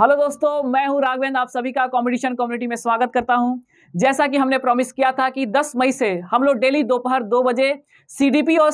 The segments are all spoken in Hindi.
हेलो दोस्तों मैं हूं राघवेंद्र आप सभी का कॉम्पिटिशन कम्युनिटी में स्वागत करता हूं जैसा कि हमने प्रॉमिस किया था कि 10 मई से हम लोग डेली दोपहर दो बजे सीडीपी और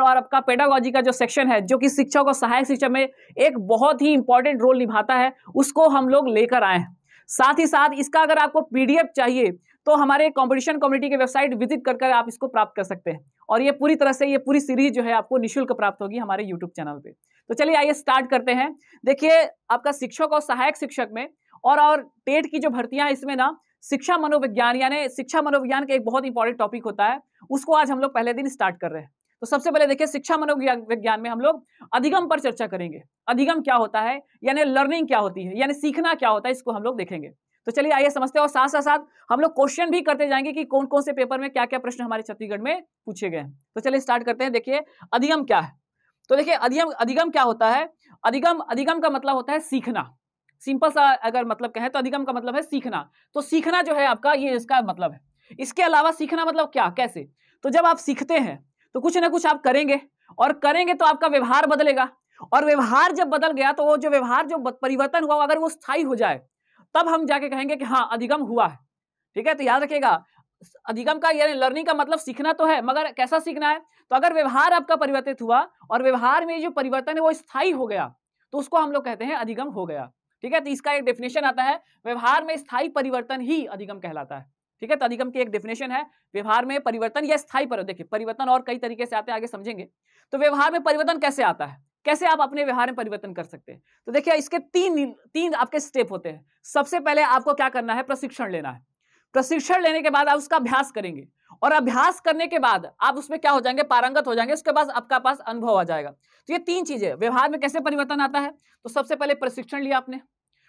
और आपका पेडागॉजी का जो सेक्शन है जो कि शिक्षा को सहायक शिक्षा में एक बहुत ही इंपॉर्टेंट रोल निभाता है उसको हम लोग लेकर आए हैं साथ ही साथ इसका अगर आपको पी चाहिए तो हमारे कॉम्पिटिशन कम्युनिटी के वेबसाइट विजिट कर आप इसको प्राप्त कर सकते हैं और ये पूरी तरह से ये पूरी सीरीज जो है आपको निःशुल्क प्राप्त होगी हमारे यूट्यूब चैनल पर तो चलिए आइए स्टार्ट करते हैं देखिए आपका शिक्षक और सहायक शिक्षक में और और टेट की जो भर्तियां इसमें ना शिक्षा मनोविज्ञान यानी शिक्षा मनोविज्ञान का एक बहुत इंपॉर्टेंट टॉपिक होता है उसको आज हम लोग पहले दिन स्टार्ट कर रहे हैं तो सबसे पहले देखिए शिक्षा मनोविज्ञान में हम लोग अधिगम पर चर्चा करेंगे अधिगम क्या होता है यानी लर्निंग क्या होती है यानी सीखना क्या होता है इसको हम लोग देखेंगे तो चलिए आइए समझते हैं और साथ साथ साथ हम लोग क्वेश्चन भी करते जाएंगे कि कौन कौन से पेपर में क्या क्या प्रश्न हमारे छत्तीसगढ़ में पूछे गए हैं तो चलिए स्टार्ट करते हैं देखिए अधिगम क्या है तो देखिए अधिगम अधिगम क्या होता है अधिगम अधिगम का मतलब होता है सीखना सिंपल सा अगर मतलब कहें तो अधिगम का मतलब है सीखना तो सीखना जो है आपका ये इसका मतलब है इसके अलावा सीखना मतलब क्या कैसे तो जब आप सीखते हैं तो कुछ ना कुछ आप करेंगे और करेंगे तो आपका व्यवहार बदलेगा और व्यवहार जब बदल गया तो वो जो व्यवहार जो परिवर्तन हुआ अगर वो स्थायी हो जाए तब हम जाके कहेंगे कि हाँ अधिगम हुआ है ठीक है तो याद रखिएगा अधिगम का यानी लर्निंग का मतलब सीखना तो है मगर कैसा सीखना है तो अगर व्यवहार आपका परिवर्तित हुआ और व्यवहार में जो परिवर्तन है वो स्थायी हो गया तो उसको हम लोग कहते हैं अधिगम हो गया ठीक है तो इसका एक डेफिनेशन आता है व्यवहार में स्थायी परिवर्तन ही अधिगम कहलाता है ठीक है तो अधिगम की एक डेफिनेशन है व्यवहार में परिवर्तन या स्थायी पर देखिए परिवर्तन और कई तरीके से आते हैं आगे समझेंगे तो व्यवहार में परिवर्तन कैसे आता है कैसे आप अपने व्यवहार में परिवर्तन कर सकते हैं तो देखिए इसके तीन तीन आपके स्टेप होते हैं सबसे पहले आपको क्या करना है प्रशिक्षण लेना है प्रशिक्षण लेने के बाद आप उसका अभ्यास करेंगे और अभ्यास करने के बाद आप उसमें क्या हो जाएंगे पारंगत हो जाएंगे उसके बाद आपका पास अनुभव आ जाएगा तो ये तीन चीजें व्यवहार में कैसे परिवर्तन आता है तो सबसे पहले प्रशिक्षण लिया आपने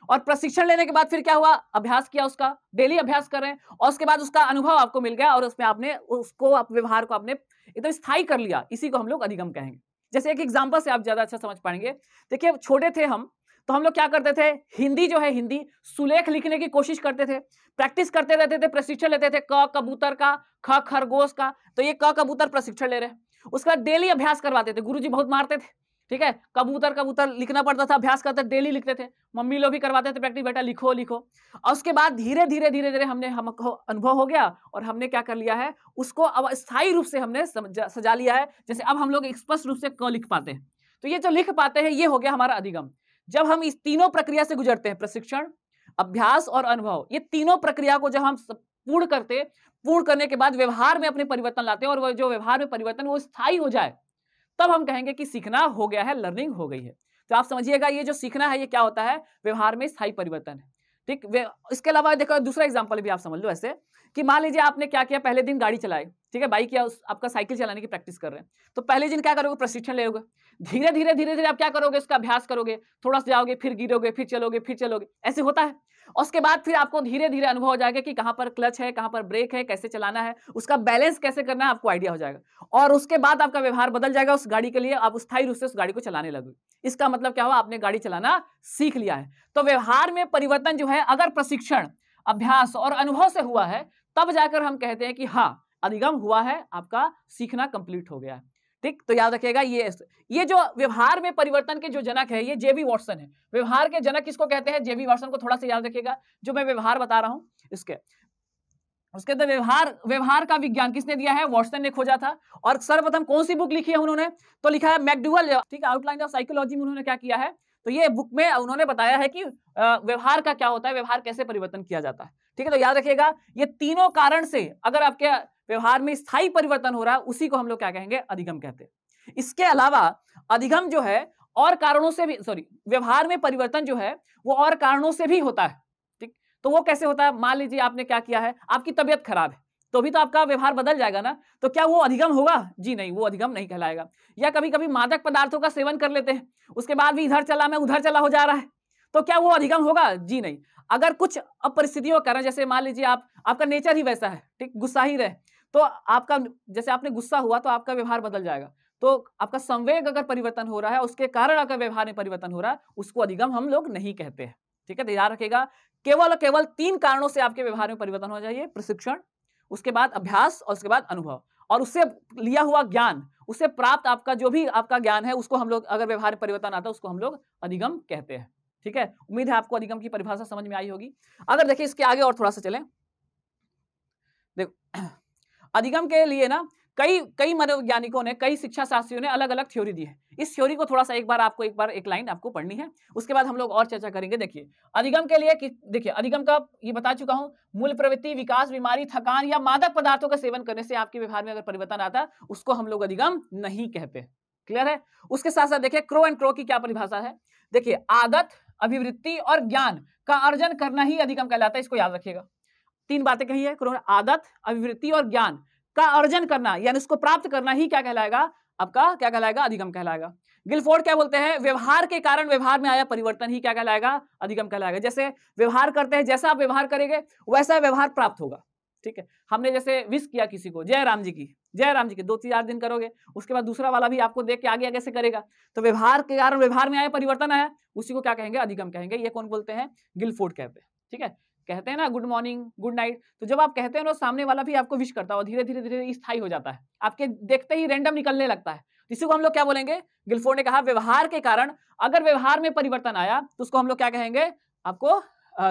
और प्रशिक्षण लेने के बाद फिर क्या हुआ अभ्यास किया उसका डेली अभ्यास कर रहे हैं और उसके बाद उसका अनुभव आपको मिल गया और उसमें आपने उसको आप व्यवहार को आपने एकदम स्थायी कर लिया इसी को हम लोग अधिगम कहेंगे जैसे एक एग्जाम्पल से आप ज्यादा अच्छा समझ पाएंगे देखिए छोटे थे हम तो हम लोग क्या करते थे हिंदी जो है हिंदी सुलेख लिखने की कोशिश करते थे प्रैक्टिस करते रहते थे प्रशिक्षण लेते थे क कबूतर का ख खरगोश का तो ये क कबूतर प्रशिक्षण ले रहे उसका डेली अभ्यास करवाते थे गुरुजी बहुत मारते थे ठीक है कबूतर कबूतर लिखना पड़ता था अभ्यास करते डेली लिखते थे मम्मी लोग भी करवाते थे प्रैक्टिस बेटा लिखो लिखो और उसके बाद धीरे धीरे धीरे धीरे हमने हमको अनुभव हो गया और हमने क्या कर लिया है उसको अब स्थायी रूप से हमने सजा लिया है जैसे अब हम लोग स्पष्ट रूप से क लिख पाते हैं तो ये जो लिख पाते हैं ये हो गया हमारा अधिगम जब हम इस तीनों प्रक्रिया से गुजरते हैं प्रशिक्षण अभ्यास और अनुभव ये तीनों प्रक्रिया को जब हम पूर्ण करते पूर्ण करने के बाद व्यवहार में अपने परिवर्तन लाते हैं और जो व्यवहार में परिवर्तन वो स्थायी हो जाए तब हम कहेंगे कि सीखना हो गया है लर्निंग हो गई है तो आप समझिएगा ये जो सीखना है ये क्या होता है व्यवहार में स्थायी परिवर्तन है ठीक इसके अलावा देखो दूसरा एग्जाम्पल भी आप समझ लो ऐसे कि मान लीजिए आपने क्या किया पहले दिन गाड़ी चलाए ठीक है बाइक या आपका साइकिल चलाने की प्रैक्टिस कर रहे हैं तो पहले दिन क्या करोगे प्रशिक्षण लोगे धीरे धीरे धीरे धीरे आप क्या करोगे उसका अभ्यास करोगे थोड़ा सा जाओगे फिर गिरोगे फिर चलोगे फिर चलोगे ऐसे होता है उसके बाद फिर आपको धीरे धीरे अनुभव हो जाएगा कि कहां पर क्लच है कहां पर ब्रेक है कैसे चलाना है उसका बैलेंस कैसे करना है आपको आइडिया हो जाएगा और उसके बाद आपका व्यवहार बदल जाएगा उस गाड़ी के लिए आप स्थायी रूप से उस गाड़ी को चलाने लगे इसका मतलब क्या हुआ आपने गाड़ी चलाना सीख लिया है तो व्यवहार में परिवर्तन जो है अगर प्रशिक्षण अभ्यास और अनुभव से हुआ है तब जाकर हम कहते हैं कि हाँ अधिगम हुआ है आपका सीखना कंप्लीट हो गया है ठीक तो याद रखिएगा ये ये जो व्यवहार में परिवर्तन के जो जनक है ये जेबी वॉटसन है व्यवहार के जनक किसको कहते हैं जेबी वॉटसन को थोड़ा सा याद रखिएगा जो मैं व्यवहार बता रहा हूँ इसके उसके अंदर व्यवहार व्यवहार का विज्ञान किसने दिया है वॉटसन ने खोजा था और सर्वप्रथम कौन सी बुक लिखी है उन्होंने तो लिखा है मैकडुअल ठीक है आउटलाइन ऑफ साइकोलॉजी में उन्होंने क्या किया है तो ये बुक में उन्होंने बताया है कि व्यवहार का क्या होता है व्यवहार कैसे परिवर्तन किया जाता है ठीक है तो याद रखिएगा ये तीनों कारण से अगर आपके व्यवहार में स्थायी परिवर्तन हो रहा है उसी को हम लोग क्या कहेंगे अधिगम कहते हैं इसके अलावा अधिगम जो है और कारणों से भी सॉरी व्यवहार में परिवर्तन जो है वो और कारणों से भी होता है ठीक तो वो कैसे होता है मान लीजिए आपने क्या किया है आपकी तबियत खराब है तो भी तो आपका व्यवहार बदल जाएगा ना तो क्या वो अधिगम होगा जी नहीं वो अधिगम नहीं कहलाएगा या कभी कभी मादक पदार्थों का सेवन कर लेते हैं उसके बाद भी इधर चला मैं उधर चला हो जा रहा है तो क्या वो अधिगम होगा जी नहीं अगर कुछ परिस्थितियों कारण जैसे मान लीजिए आप आपका नेचर ही वैसा है ठीक गुस्सा ही रहे तो आपका जैसे आपने गुस्सा हुआ तो आपका व्यवहार बदल जाएगा तो आपका संवेग अगर परिवर्तन हो रहा है उसके कारण अगर व्यवहार में परिवर्तन हो रहा है उसको अधिगम हम लोग नहीं कहते हैं ठीक है तो याद रखेगा केवल केवल तीन कारणों से आपके व्यवहार में परिवर्तन हो जाइए प्रशिक्षण उसके बाद अभ्यास और उसके बाद अनुभव और उससे लिया हुआ ज्ञान उससे प्राप्त आपका जो भी आपका ज्ञान है उसको हम लोग अगर व्यवहार में परिवर्तन आता है उसको हम लोग अधिगम कहते हैं ठीक है उम्मीद है आपको अधिगम की परिभाषा समझ में आई होगी अगर देखिए इसके आगे और थोड़ा सा चले देखो अधिगम के लिए ना कई कई मनोवैज्ञानिकों ने कई शिक्षा शास्त्रियों ने अलग अलग थ्योरी दी है इस थ्योरी को थोड़ा सा एक बार आपको एक बार एक लाइन आपको पढ़नी है उसके बाद हम लोग और चर्चा करेंगे देखिए अधिगम के लिए देखिए अधिगम का ये बता चुका हूं मूल प्रवृत्ति विकास बीमारी थकान या मादक पदार्थों का सेवन करने से आपके व्यवहार में अगर परिवर्तन आता उसको हम लोग अधिगम नहीं कहते क्लियर है उसके साथ साथ देखिए क्रो एंड क्रो की क्या परिभाषा है देखिए आदत अभिवृत्ति और ज्ञान का अर्जन करना ही अधिकम कहलाता है इसको याद रखिएगा तीन बातें कही है आदत अभिवृत्ति और ज्ञान का अर्जन करना यानी उसको प्राप्त करना ही क्या कहलाएगा आपका क्या कहलाएगा अधिकम कहलाएगा गिलफोर्ड क्या बोलते हैं व्यवहार के कारण व्यवहार में आया परिवर्तन ही क्या कहलाएगा अधिगम कहलाएगा जैसे व्यवहार करते हैं जैसा आप व्यवहार करेंगे वैसा व्यवहार प्राप्त होगा ठीक है हमने जैसे विश किया किसी को जय राम जी की जयराम जी के दो चार दिन करोगे उसके बाद दूसरा वाला भी आपको देख के आगे आगे से करेगा तो व्यवहार के कारण व्यवहार में आया परिवर्तन आया उसी को क्या कहेंगे अधिगम कहेंगे ये कौन बोलते हैं गिलफोर्ड कहते हैं ठीक है कहते हैं ना गुड मॉर्निंग गुड नाइट तो जब आप कहते हैं ना सामने वाला भी आपको विश करता है धीरे धीरे धीरे स्थायी हो जाता है आपके देखते ही रैंडम निकलने लगता है तो इसी को हम लोग क्या बोलेंगे गिलफोर्ड ने कहा व्यवहार के कारण अगर व्यवहार में परिवर्तन आया तो उसको हम लोग क्या कहेंगे आपको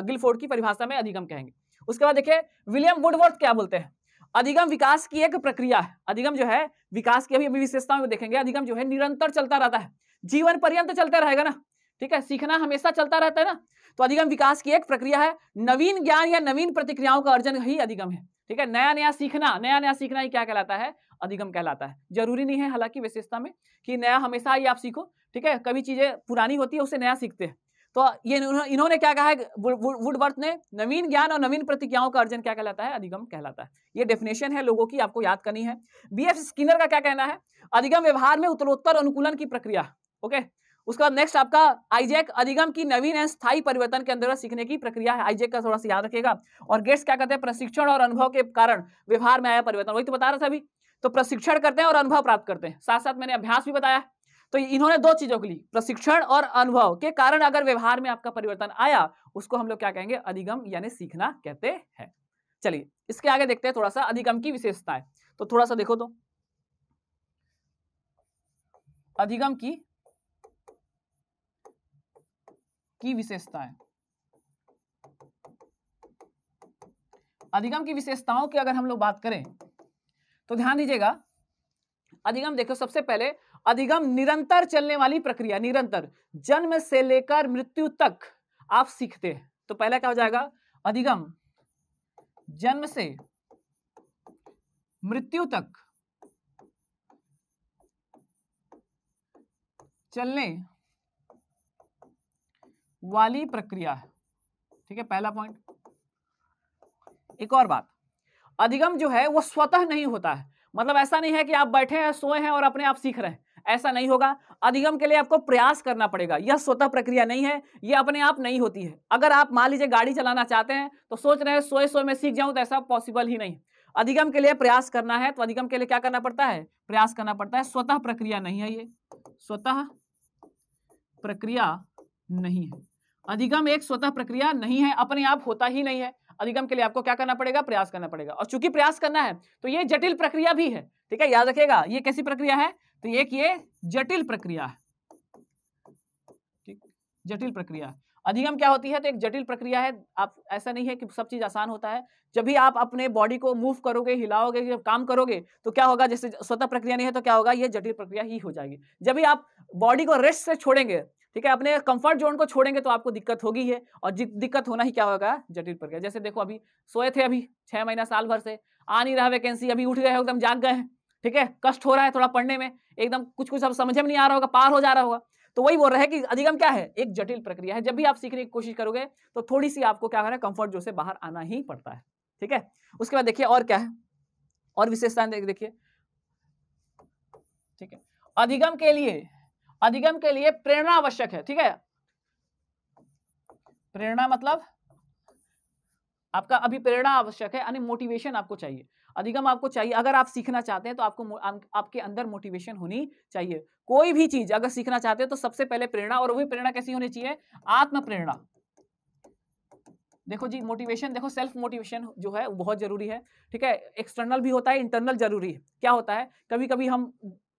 गिलफोर्ड की परिभाषा में अधिगम कहेंगे उसके बाद देखिये विलियम वुडवर्थ क्या बोलते हैं अधिगम विकास की एक प्रक्रिया है अधिगम जो है विकास की अभी अभी विशेषताओं को देखेंगे अधिगम जो है निरंतर चलता रहता है जीवन पर्यंत चलता रहेगा ना ठीक है सीखना हमेशा चलता रहता है ना तो अधिगम विकास की एक प्रक्रिया है नवीन ज्ञान या नवीन प्रतिक्रियाओं का अर्जन ही अधिगम है ठीक है नया नया सीखना नया नया सीखना ही क्या कहलाता है अधिगम कहलाता है जरूरी नहीं है हालांकि विशेषता में कि नया हमेशा ही आप सीखो ठीक है कभी चीजें पुरानी होती है उसे नया सीखते हैं तो ये इन्होंने क्या कहा है वुडवर्थ ने नवीन ज्ञान और नवीन प्रतिक्रियाओं का अर्जन क्या कहलाता है अधिगम कहलाता है ये डेफिनेशन है लोगों की आपको याद करनी है बी एफ स्किनर का क्या कहना है अधिगम व्यवहार में उत्तरोत्तर अनुकूलन की प्रक्रिया ओके उसके बाद नेक्स्ट आपका आईजेक अधिगम की नवीन एंड स्थायी परिवर्तन के अंदर सीखने की प्रक्रिया है आईजेक का थोड़ा सा याद रखेगा और गेट्स क्या कहते हैं प्रशिक्षण और अनुभव के कारण व्यवहार में आया परिवर्तन वही तो बता रहा था अभी तो प्रशिक्षण करते हैं और अनुभव प्राप्त करते हैं साथ साथ मैंने अभ्यास भी बताया तो इन्होंने दो चीजों के लिए प्रशिक्षण और अनुभव के कारण अगर व्यवहार में आपका परिवर्तन आया उसको हम लोग क्या कहेंगे अधिगम यानी सीखना कहते हैं चलिए इसके आगे देखते हैं थोड़ा सा अधिगम की विशेषताएं तो थोड़ा सा देखो तो अधिगम की की विशेषताएं अधिगम की विशेषताओं की अगर हम लोग बात करें तो ध्यान दीजिएगा अधिगम देखो सबसे पहले अधिगम निरंतर चलने वाली प्रक्रिया निरंतर जन्म से लेकर मृत्यु तक आप सीखते हैं तो पहला क्या हो जाएगा अधिगम जन्म से मृत्यु तक चलने वाली प्रक्रिया है ठीक है पहला पॉइंट एक और बात अधिगम जो है वो स्वतः नहीं होता है मतलब ऐसा नहीं है कि आप बैठे हैं सोए हैं और अपने आप सीख रहे हैं ऐसा नहीं होगा अधिगम के लिए आपको प्रयास करना पड़ेगा यह स्वतः प्रक्रिया नहीं है यह अपने आप नहीं होती है अगर आप मान लीजिए गाड़ी चलाना चाहते हैं तो सोच रहे हैं सोए सोए में सीख जाऊं तो ऐसा पॉसिबल ही नहीं अधिगम के लिए प्रयास करना है तो अधिगम के लिए क्या करना पड़ता है प्रयास करना पड़ता है स्वतः प्रक्रिया नहीं है ये स्वतः प्रक्रिया नहीं है अधिगम एक स्वतः प्रक्रिया नहीं है अपने आप होता ही नहीं है अधिगम के लिए आपको क्या करना पड़ेगा प्रयास करना पड़ेगा और चूंकि प्रयास करना है तो ये जटिल प्रक्रिया भी है ठीक है याद रखिएगा ये कैसी प्रक्रिया है तो एक ये जटिल प्रक्रिया है ठीक जटिल प्रक्रिया अधिगम क्या होती है तो एक जटिल प्रक्रिया है आप ऐसा नहीं है कि सब चीज आसान होता है जब भी आप अपने बॉडी को मूव करोगे हिलाओगे जब काम करोगे तो क्या होगा जैसे स्वतः प्रक्रिया नहीं है तो क्या होगा ये जटिल प्रक्रिया ही हो जाएगी जब भी आप बॉडी को रेस्ट से छोड़ेंगे ठीक है अपने कंफर्ट जोन को छोड़ेंगे तो आपको दिक्कत होगी है और दिक्कत होना ही क्या होगा जटिल प्रक्रिया जैसे देखो अभी सोए थे अभी छह महीना साल भर से आ नहीं रहा वैकेंसी अभी उठ गए एकदम जाग गए हैं ठीक है कष्ट हो रहा है थोड़ा पढ़ने में एकदम कुछ कुछ अब समझ में नहीं आ रहा होगा पार हो जा रहा होगा तो वही बोल रहा है कि अधिगम क्या है एक जटिल प्रक्रिया है जब भी आप सीखने की कोशिश करोगे तो थोड़ी सी आपको क्या करना कंफर्ट जो से बाहर आना ही पड़ता है ठीक है उसके बाद देखिए और क्या है और विशेषताएं देखिए ठीक है अधिगम के लिए अधिगम के लिए प्रेरणा आवश्यक है ठीक है प्रेरणा मतलब आपका अभी प्रेरणा आवश्यक है यानी मोटिवेशन आपको चाहिए अधिगम आपको चाहिए अगर आप सीखना चाहते हैं तो आपको आपके अंदर मोटिवेशन होनी चाहिए कोई भी चीज अगर सीखना चाहते हैं तो सबसे पहले प्रेरणा और वही प्रेरणा कैसी होनी चाहिए आत्म प्रेरणा देखो जी मोटिवेशन देखो सेल्फ मोटिवेशन जो है बहुत जरूरी है ठीक है एक्सटर्नल भी होता है इंटरनल जरूरी है क्या होता है कभी कभी हम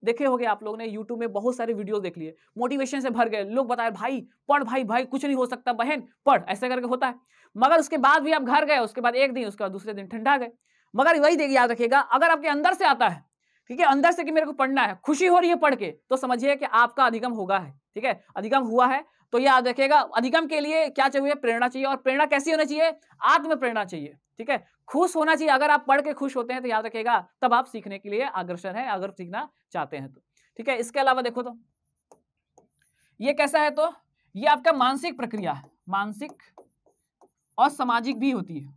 देखे होंगे आप लोगों ने यूट्यूब में बहुत सारे वीडियो देख लिए मोटिवेशन से भर गए लोग बताए भाई पढ़ भाई भाई कुछ नहीं हो सकता बहन पढ़ ऐसे करके होता है मगर उसके बाद भी आप घर गए उसके बाद एक दिन उसके बाद दूसरे दिन ठंडा गए मगर वही देखिए याद रखिएगा अगर आपके अंदर से आता है ठीक है अंदर से कि मेरे को पढ़ना है खुशी हो रही है पढ़ के तो समझिए कि आपका अधिगम होगा है ठीक है अधिगम हुआ है तो याद रखिएगा अधिगम के लिए क्या चाहिए प्रेरणा चाहिए और प्रेरणा कैसी होनी चाहिए आत्म प्रेरणा चाहिए ठीक है खुश होना चाहिए अगर आप पढ़ के खुश होते हैं तो याद रखिएगा तब आप सीखने के लिए आग्रसर है अगर सीखना चाहते हैं तो ठीक है इसके अलावा देखो तो ये कैसा है तो ये आपका मानसिक प्रक्रिया है मानसिक और सामाजिक भी होती है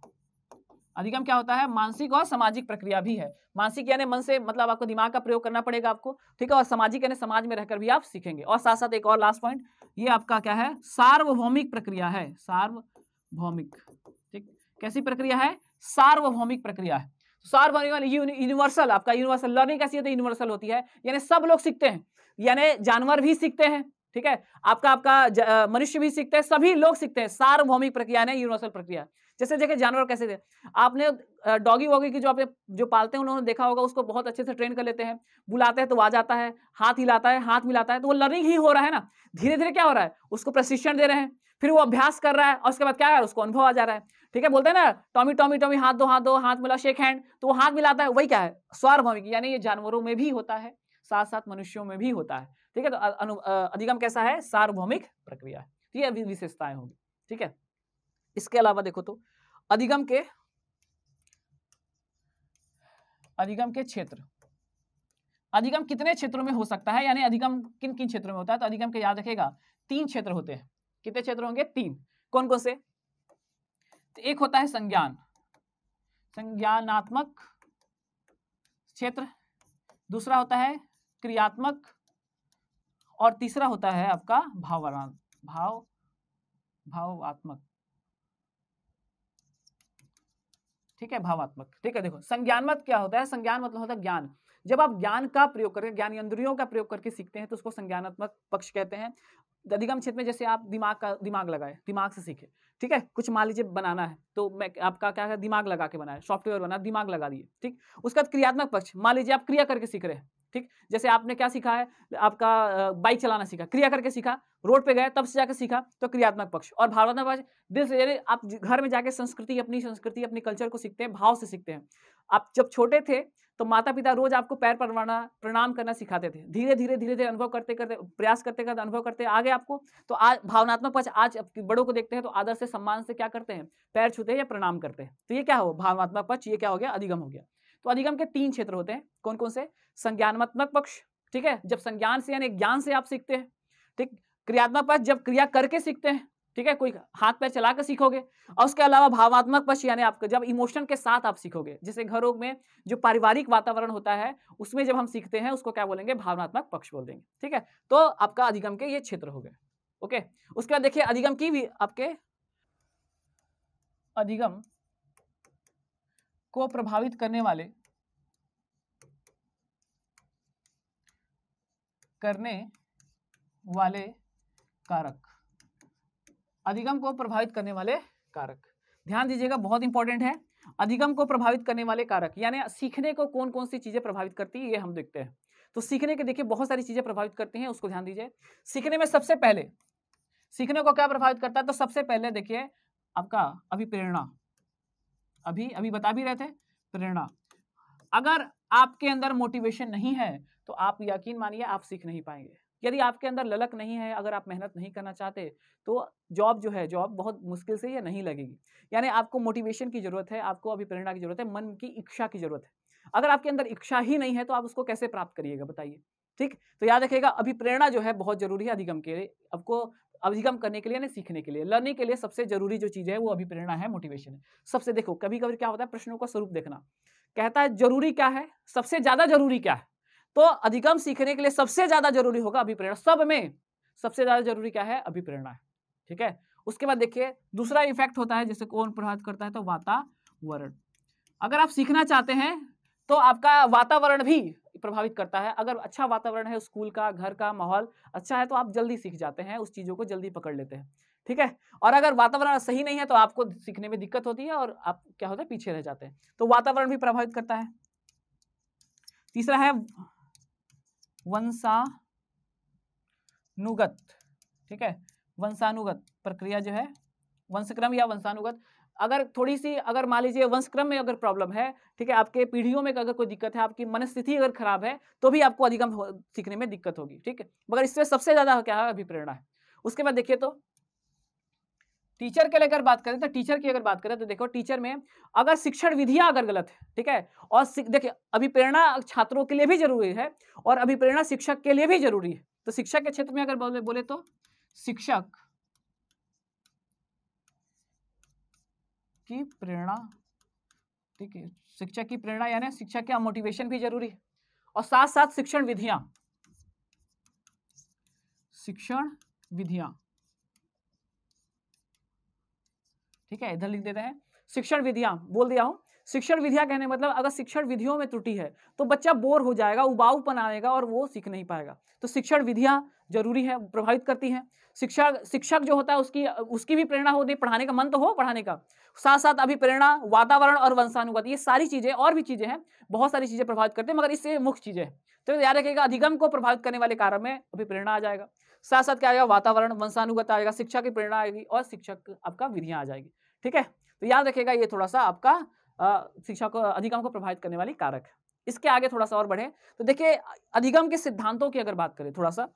अधिगम क्या होता है मानसिक और सामाजिक प्रक्रिया भी है मानसिक यानी मन से मतलब आपको दिमाग का प्रयोग करना पड़ेगा आपको ठीक है और सामाजिक यानी समाज में रहकर भी आप सीखेंगे और साथ साथ एक और लास्ट पॉइंट ये आपका क्या है सार्वभौमिक प्रक्रिया है सार्वभौमिक ठीक कैसी प्रक्रिया है सार्वभौमिक प्रक्रिया है तो सार्वभौमिक यूनिवर्सल आपका यूनिवर्सल लर्निंग कैसी होती है यूनिवर्सल होती है यानी सब लोग सीखते हैं यानी जानवर भी सीखते हैं ठीक है आपका आपका मनुष्य भी सीखते हैं सभी लोग सीखते हैं सार्वभौमिक प्रक्रिया यूनिवर्सल प्रक्रिया जैसे जैसे जानवर कैसे थे आपने डॉगी वॉगी की जो आप जो पालते हैं उन्होंने देखा होगा उसको बहुत अच्छे से ट्रेन कर लेते हैं बुलाते हैं तो आ जाता है हाथ हिलाता है हाथ मिलाता है तो वो लर्निंग ही हो रहा है ना धीरे धीरे क्या हो रहा है उसको प्रशिक्षण दे रहे हैं फिर वो अभ्यास कर रहा है और उसके बाद क्या है उसको अनुभव आ जा रहा है ठीक है बोलते हैं ना टॉमी टॉमी टॉमी हाथ दो हाथ दो हाथ मिला शेक हैंड तो वो हाथ मिलाता है वही क्या है स्वार्भाविक यानी ये जानवरों में भी होता है साथ साथ मनुष्यों में भी होता है ठीक है तो अधिगम कैसा है सार्वभौमिक प्रक्रिया है तो ये विशेषताएं होगी ठीक है इसके अलावा देखो तो अधिगम के अधिगम के क्षेत्र अधिगम कितने क्षेत्रों में हो सकता है यानी अधिगम किन किन क्षेत्रों में होता है तो अधिगम के याद रखेगा तीन क्षेत्र होते हैं कितने क्षेत्र होंगे तीन कौन कौन से तो एक होता है संज्ञान संज्ञानात्मक क्षेत्र दूसरा होता है क्रियात्मक और तीसरा होता है आपका भावना भाव भावात्मक ठीक है भावात्मक ठीक है देखो संज्ञान मत क्या होता है संज्ञान मतलब होता है ज्ञान जब आप ज्ञान का प्रयोग करके ज्ञान इंद्रियों का प्रयोग करके सीखते हैं तो उसको संज्ञानात्मक पक्ष कहते हैं अधिगम क्षेत्र में जैसे आप दिमाग का दिमाग लगाए दिमाग से सीखे ठीक है कुछ मान लीजिए बनाना है तो मैं आपका क्या है दिमाग लगा के बनाया सॉफ्टवेयर बना दिमाग लगा दिए ठीक उसके बाद क्रियात्मक पक्ष मान लीजिए आप क्रिया करके सीख रहे हैं ठीक जैसे आपने क्या सीखा है आपका बाइक चलाना सीखा क्रिया करके सीखा रोड पे गए तब से जाकर सीखा तो क्रियात्मक पक्ष और भावनात्मक पक्ष दिल से यानी आप घर में जाके संस्कृति अपनी संस्कृति अपने कल्चर को सीखते हैं भाव से सीखते हैं आप जब छोटे थे तो माता पिता रोज आपको पैर परवाना प्रणाम करना सिखाते थे धीरे धीरे धीरे धीरे अनुभव करते करते प्रयास करते करते अनुभव करते आगे आपको तो आज भावनात्मक पक्ष आज बड़ों को देखते हैं तो आदर से सम्मान से क्या करते हैं पैर छूते हैं या प्रणाम करते हैं तो ये क्या हो भावनात्मक पक्ष ये क्या हो गया अधिगम हो गया तो अधिगम के तीन क्षेत्र होते हैं कौन कौन से संज्ञानात्मक पक्ष ठीक है जब संज्ञान से यानी ज्ञान से आप सीखते हैं ठीक क्रियात्मक पक्ष जब क्रिया करके सीखते हैं ठीक है कोई हाथ पैर चला कर सीखोगे और उसके अलावा भावात्मक पक्ष यानी आपका जब इमोशन के साथ आप सीखोगे जैसे घरों में जो पारिवारिक वातावरण होता है उसमें जब हम सीखते हैं उसको क्या बोलेंगे भावनात्मक पक्ष बोल देंगे ठीक है तो आपका अधिगम के ये क्षेत्र हो गए ओके उसके बाद देखिए अधिगम की भी आपके अधिगम को प्रभावित करने वाले करने वाले कारक अधिगम को प्रभावित करने वाले कारक ध्यान दीजिएगा बहुत इंपॉर्टेंट है अधिगम को प्रभावित करने वाले कारक यानी सीखने को कौन कौन सी चीजें प्रभावित करती है ये हम देखते हैं तो सीखने के देखिए बहुत सारी चीजें प्रभावित करती हैं उसको ध्यान दीजिए सीखने में सबसे पहले सीखने को क्या प्रभावित करता है तो सबसे पहले देखिए आपका अभिप्रेरणा अभी अभी बता भी रहे थे प्रेरणा अगर आपके अंदर मोटिवेशन नहीं है तो आप यकीन मानिए आप सीख नहीं पाएंगे यदि आपके अंदर ललक नहीं है अगर आप मेहनत नहीं करना चाहते तो जॉब जो है जॉब बहुत मुश्किल से ये नहीं लगेगी यानी आपको मोटिवेशन की ज़रूरत है आपको अभी प्रेरणा की ज़रूरत है मन की इच्छा की ज़रूरत है अगर आपके अंदर इच्छा ही नहीं है तो आप उसको कैसे प्राप्त करिएगा बताइए ठीक तो याद रखिएगा अभी प्रेरणा जो है बहुत जरूरी है अधिगम के लिए आपको अभिगम करने के लिए यानी सीखने के लिए लर्निंग के लिए सबसे जरूरी जो चीज़ है वो अभिप्रेरणा है मोटिवेशन है सबसे देखो कभी कभी क्या होता है प्रश्नों का स्वरूप देखना कहता है जरूरी क्या है सबसे ज़्यादा जरूरी क्या है तो अधिगम सीखने के लिए सबसे ज़्यादा जरूरी होगा अभिप्रेरणा सब में सबसे ज़्यादा जरूरी क्या है अभिप्रेरणा है ठीक है उसके बाद देखिए दूसरा इफेक्ट होता है जैसे कौन प्रभावित करता है तो वातावरण अगर आप सीखना चाहते हैं तो आपका वातावरण भी प्रभावित करता है अगर अच्छा वातावरण है स्कूल का घर का माहौल अच्छा है तो आप जल्दी सीख जाते हैं उस चीज़ों को जल्दी पकड़ लेते हैं ठीक है और अगर वातावरण सही नहीं है तो आपको सीखने में दिक्कत होती है और आप क्या होता है पीछे रह जाते हैं तो वातावरण भी प्रभावित करता है तीसरा है वंशानुगत ठीक है वंशानुगत प्रक्रिया जो है वंशक्रम या वंशानुगत अगर थोड़ी सी अगर मान लीजिए वंशक्रम में अगर प्रॉब्लम है ठीक है आपके पीढ़ियों में अगर कोई दिक्कत है आपकी मनस्थिति अगर खराब है तो भी आपको अधिगम सीखने में दिक्कत होगी ठीक है मगर इसमें सबसे ज़्यादा क्या है अभिप्रेरणा है उसके बाद देखिए तो टीचर के लेकर बात करें तो टीचर की अगर बात करें तो देखो टीचर में अगर शिक्षण विधियां अगर गलत है ठीक है और देखिए अभिप्रेरणा छात्रों के लिए भी जरूरी है और अभिप्रेरणा शिक्षक के लिए भी जरूरी है तो शिक्षा के क्षेत्र में अगर बोले तो शिक्षक की प्रेरणा ठीक है शिक्षा की प्रेरणा यानी शिक्षा का मोटिवेशन भी जरूरी है और साथ साथ शिक्षण विधियां शिक्षण विधियां ठीक है इधर लिख देते हैं शिक्षण विधियां बोल दिया हूं शिक्षण विधियां कहने मतलब अगर शिक्षण विधियों में त्रुटि है तो बच्चा बोर हो जाएगा उबाऊपन आएगा और वो सीख नहीं पाएगा तो शिक्षण विधियां जरूरी है प्रभावित करती हैं शिक्षा शिक्षक जो होता है उसकी उसकी भी प्रेरणा होती है पढ़ाने का मन तो हो पढ़ाने का साथ साथ अभी प्रेरणा वातावरण और वंशानुगत ये सारी चीजें और भी चीजें हैं बहुत सारी चीजें प्रभावित करते हैं मगर इससे मुख्य चीजें तो याद रखिएगा अधिगम को प्रभावित करने वाले कारण में अभी प्रेरणा आ जाएगा साथ साथ क्या आएगा वातावरण वंशानुगत आएगा शिक्षा की प्रेरणा आएगी और शिक्षक आपका विधियां आ जाएगी ठीक है तो याद रखेगा ये थोड़ा सा आपका शिक्षा को अधिगम को प्रभावित करने वाली कारक है इसके आगे थोड़ा सा और बढ़े तो देखिए अधिगम के सिद्धांतों की अगर बात करें थोड़ा सा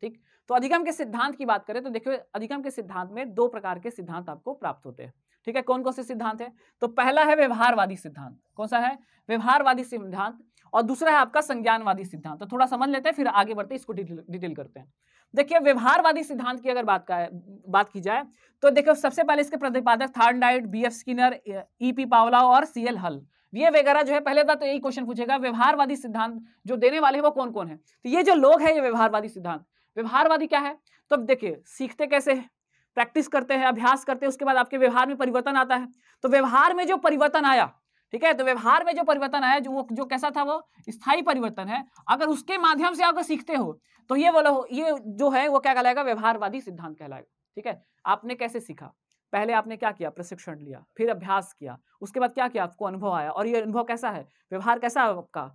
ठीक तो अधिगम के सिद्धांत की बात करें तो देखिए अधिगम के सिद्धांत में दो प्रकार के सिद्धांत आपको प्राप्त होते हैं ठीक है कौन कौन से सिद्धांत है तो पहला है व्यवहारवादी सिद्धांत कौन सा है व्यवहारवादी सिद्धांत और दूसरा है आपका संज्ञानवादी सिद्धांत तो थोड़ा समझ लेते हैं फिर आगे बढ़ते इसको डिटेल करते हैं देखिए व्यवहारवादी सिद्धांत की अगर बात का बात की जाए तो देखिए सबसे पहले इसके प्रतिपादक डाइट B F Skinner E P Pavlov और सी एल हल ये वगैरह जो है पहले बात तो यही क्वेश्चन पूछेगा व्यवहारवादी सिद्धांत जो देने वाले हैं वो कौन कौन है तो ये जो लोग हैं ये व्यवहारवादी सिद्धांत व्यवहारवादी क्या है तो अब देखिए सीखते कैसे है प्रैक्टिस करते हैं अभ्यास करते हैं उसके बाद आपके व्यवहार में परिवर्तन आता है तो व्यवहार में जो परिवर्तन आया ठीक है तो व्यवहार में जो परिवर्तन आया जो जो कैसा था वो स्थायी परिवर्तन है अगर उसके माध्यम से आप सीखते हो तो ये बोलो ये जो है वो क्या कहलाएगा व्यवहारवादी सिद्धांत कहलाएगा ठीक है आपने कैसे सीखा पहले आपने क्या किया प्रशिक्षण लिया फिर अभ्यास किया उसके बाद क्या किया आपको अनुभव आया और ये अनुभव कैसा है व्यवहार कैसा है आपका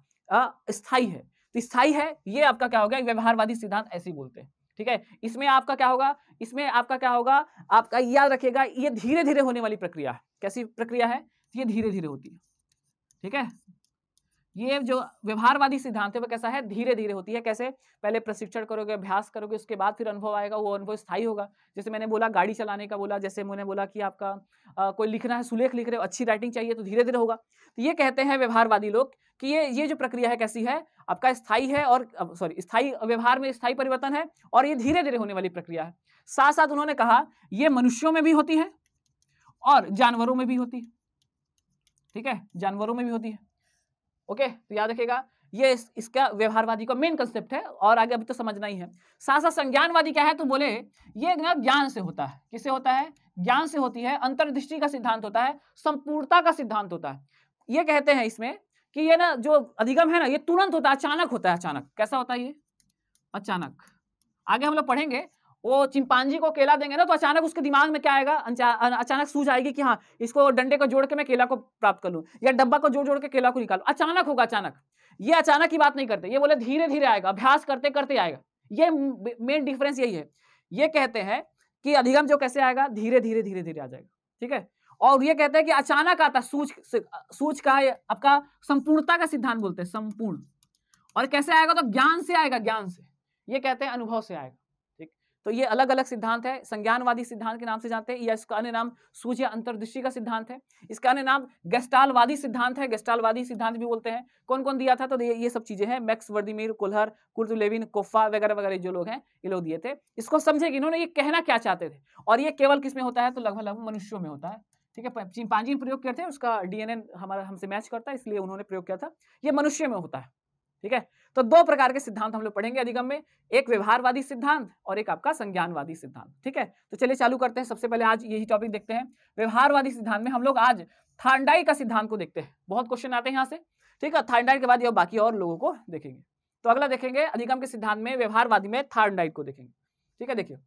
अस्थाई है तो स्थाई है ये आपका क्या हो गया व्यवहारवादी सिद्धांत ऐसे बोलते हैं ठीक है इसमें आपका क्या होगा इसमें आपका क्या होगा आपका याद रखेगा ये धीरे धीरे होने वाली प्रक्रिया है कैसी प्रक्रिया है ये धीरे धीरे होती है ठीक है ये जो व्यवहारवादी सिद्धांत है वो कैसा है धीरे धीरे होती है कैसे पहले प्रशिक्षण करोगे अभ्यास करोगे उसके बाद फिर अनुभव आएगा वो अनुभव स्थायी होगा जैसे मैंने बोला गाड़ी चलाने का बोला जैसे मैंने बोला कि आपका आ, कोई लिखना है सुलेख लिख रहे हो अच्छी राइटिंग चाहिए तो धीरे धीरे होगा तो ये कहते हैं व्यवहारवादी लोग कि ये ये जो प्रक्रिया है कैसी है आपका स्थायी है और सॉरी स्थायी व्यवहार में स्थायी परिवर्तन है और ये धीरे धीरे होने वाली प्रक्रिया है साथ साथ उन्होंने कहा ये मनुष्यों में भी होती है और जानवरों में भी होती है ठीक है जानवरों में भी होती है ओके तो याद रखेगा ये इस, इसका व्यवहारवादी का मेन कंसेप्ट है और आगे अभी तो समझना ही है साथ साथ संज्ञानवादी क्या है तो बोले ये ज्ञान से होता है किसे होता है ज्ञान से होती है अंतर्दृष्टि का सिद्धांत होता है संपूर्णता का सिद्धांत होता है ये कहते हैं इसमें कि ये ना जो अधिगम है ना ये तुरंत होता है अचानक होता है अचानक कैसा होता है ये अचानक आगे हम लोग पढ़ेंगे वो चिंपांजी को केला देंगे ना तो अचानक उसके दिमाग में क्या आएगा अचानक सूझ आएगी कि हाँ इसको डंडे को जोड़ के मैं केला को प्राप्त कर लूँ या डब्बा को जोड़ जोड़ के केला को निकालू अचानक होगा अचानक ये अचानक की बात नहीं करते ये बोले धीरे धीरे आएगा अभ्यास करते करते आएगा ये मेन डिफरेंस यही है ये कहते हैं कि अधिगम जो कैसे आएगा धीरे धीरे धीरे धीरे आ जाएगा ठीक है और ये कहते हैं कि अचानक आता सूच सूच का आपका संपूर्णता का सिद्धांत बोलते हैं संपूर्ण और कैसे आएगा तो ज्ञान से आएगा ज्ञान से ये कहते हैं अनुभव से आएगा तो ये अलग अलग सिद्धांत है संज्ञानवादी सिद्धांत के नाम से जानते हैं या इसका अन्य नाम सूर्य अंतर्दृष्टि का सिद्धांत है इसका अन्य नाम गेस्टालवादी सिद्धांत है गेस्टालवादी सिद्धांत भी बोलते हैं कौन कौन दिया था तो ये, ये सब चीजें हैं मैक्स वर्दिमीर कुल्हर कुर्तुलेविन कोफा वगैरह वगैरह जो लोग हैं ये लोग दिए थे इसको समझे कि इन्होंने ये कहना क्या चाहते थे और ये केवल किस में होता है तो लगभग लगभग मनुष्यों में होता है ठीक है चिंपांजी प्रयोग करते हैं उसका डीएनए हमारा हमसे मैच करता है इसलिए उन्होंने प्रयोग किया था ये मनुष्य में होता है ठीक है तो दो प्रकार के सिद्धांत हम लोग पढ़ेंगे अधिगम में एक व्यवहारवादी सिद्धांत और एक आपका संज्ञानवादी सिद्धांत ठीक है तो चलिए चालू करते हैं सबसे पहले आज यही टॉपिक देखते हैं व्यवहारवादी सिद्धांत में हम लोग आज थांडाई का सिद्धांत को देखते हैं बहुत क्वेश्चन आते हैं यहाँ से ठीक है थांडाई के बाद ये बाकी और लोगों को देखेंगे तो अगला देखेंगे अधिगम के सिद्धांत में व्यवहारवादी में थार्डाइट को देखेंगे ठीक है देखिए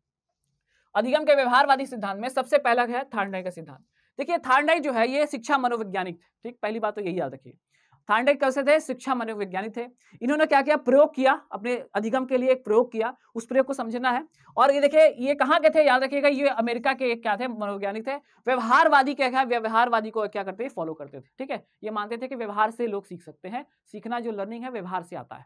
अधिगम के व्यवहारवादी सिद्धांत में सबसे पहला है थार्नडाइट का सिद्धांत देखिए थार्नडाइट जो है ये शिक्षा मनोवैज्ञानिक ठीक पहली बात तो यही याद रखिए थांडेक कैसे थे शिक्षा मनोविज्ञानी थे इन्होंने क्या किया प्रयोग किया अपने अधिगम के लिए एक प्रयोग किया उस प्रयोग को समझना है और ये देखिए ये कहाँ के थे याद रखिएगा ये अमेरिका के क्या थे मनोवैज्ञानिक थे व्यवहारवादी क्या क्या व्यवहारवादी को क्या करते फॉलो करते थे ठीक है ये मानते थे कि व्यवहार से लोग सीख सकते हैं सीखना जो लर्निंग है व्यवहार से आता है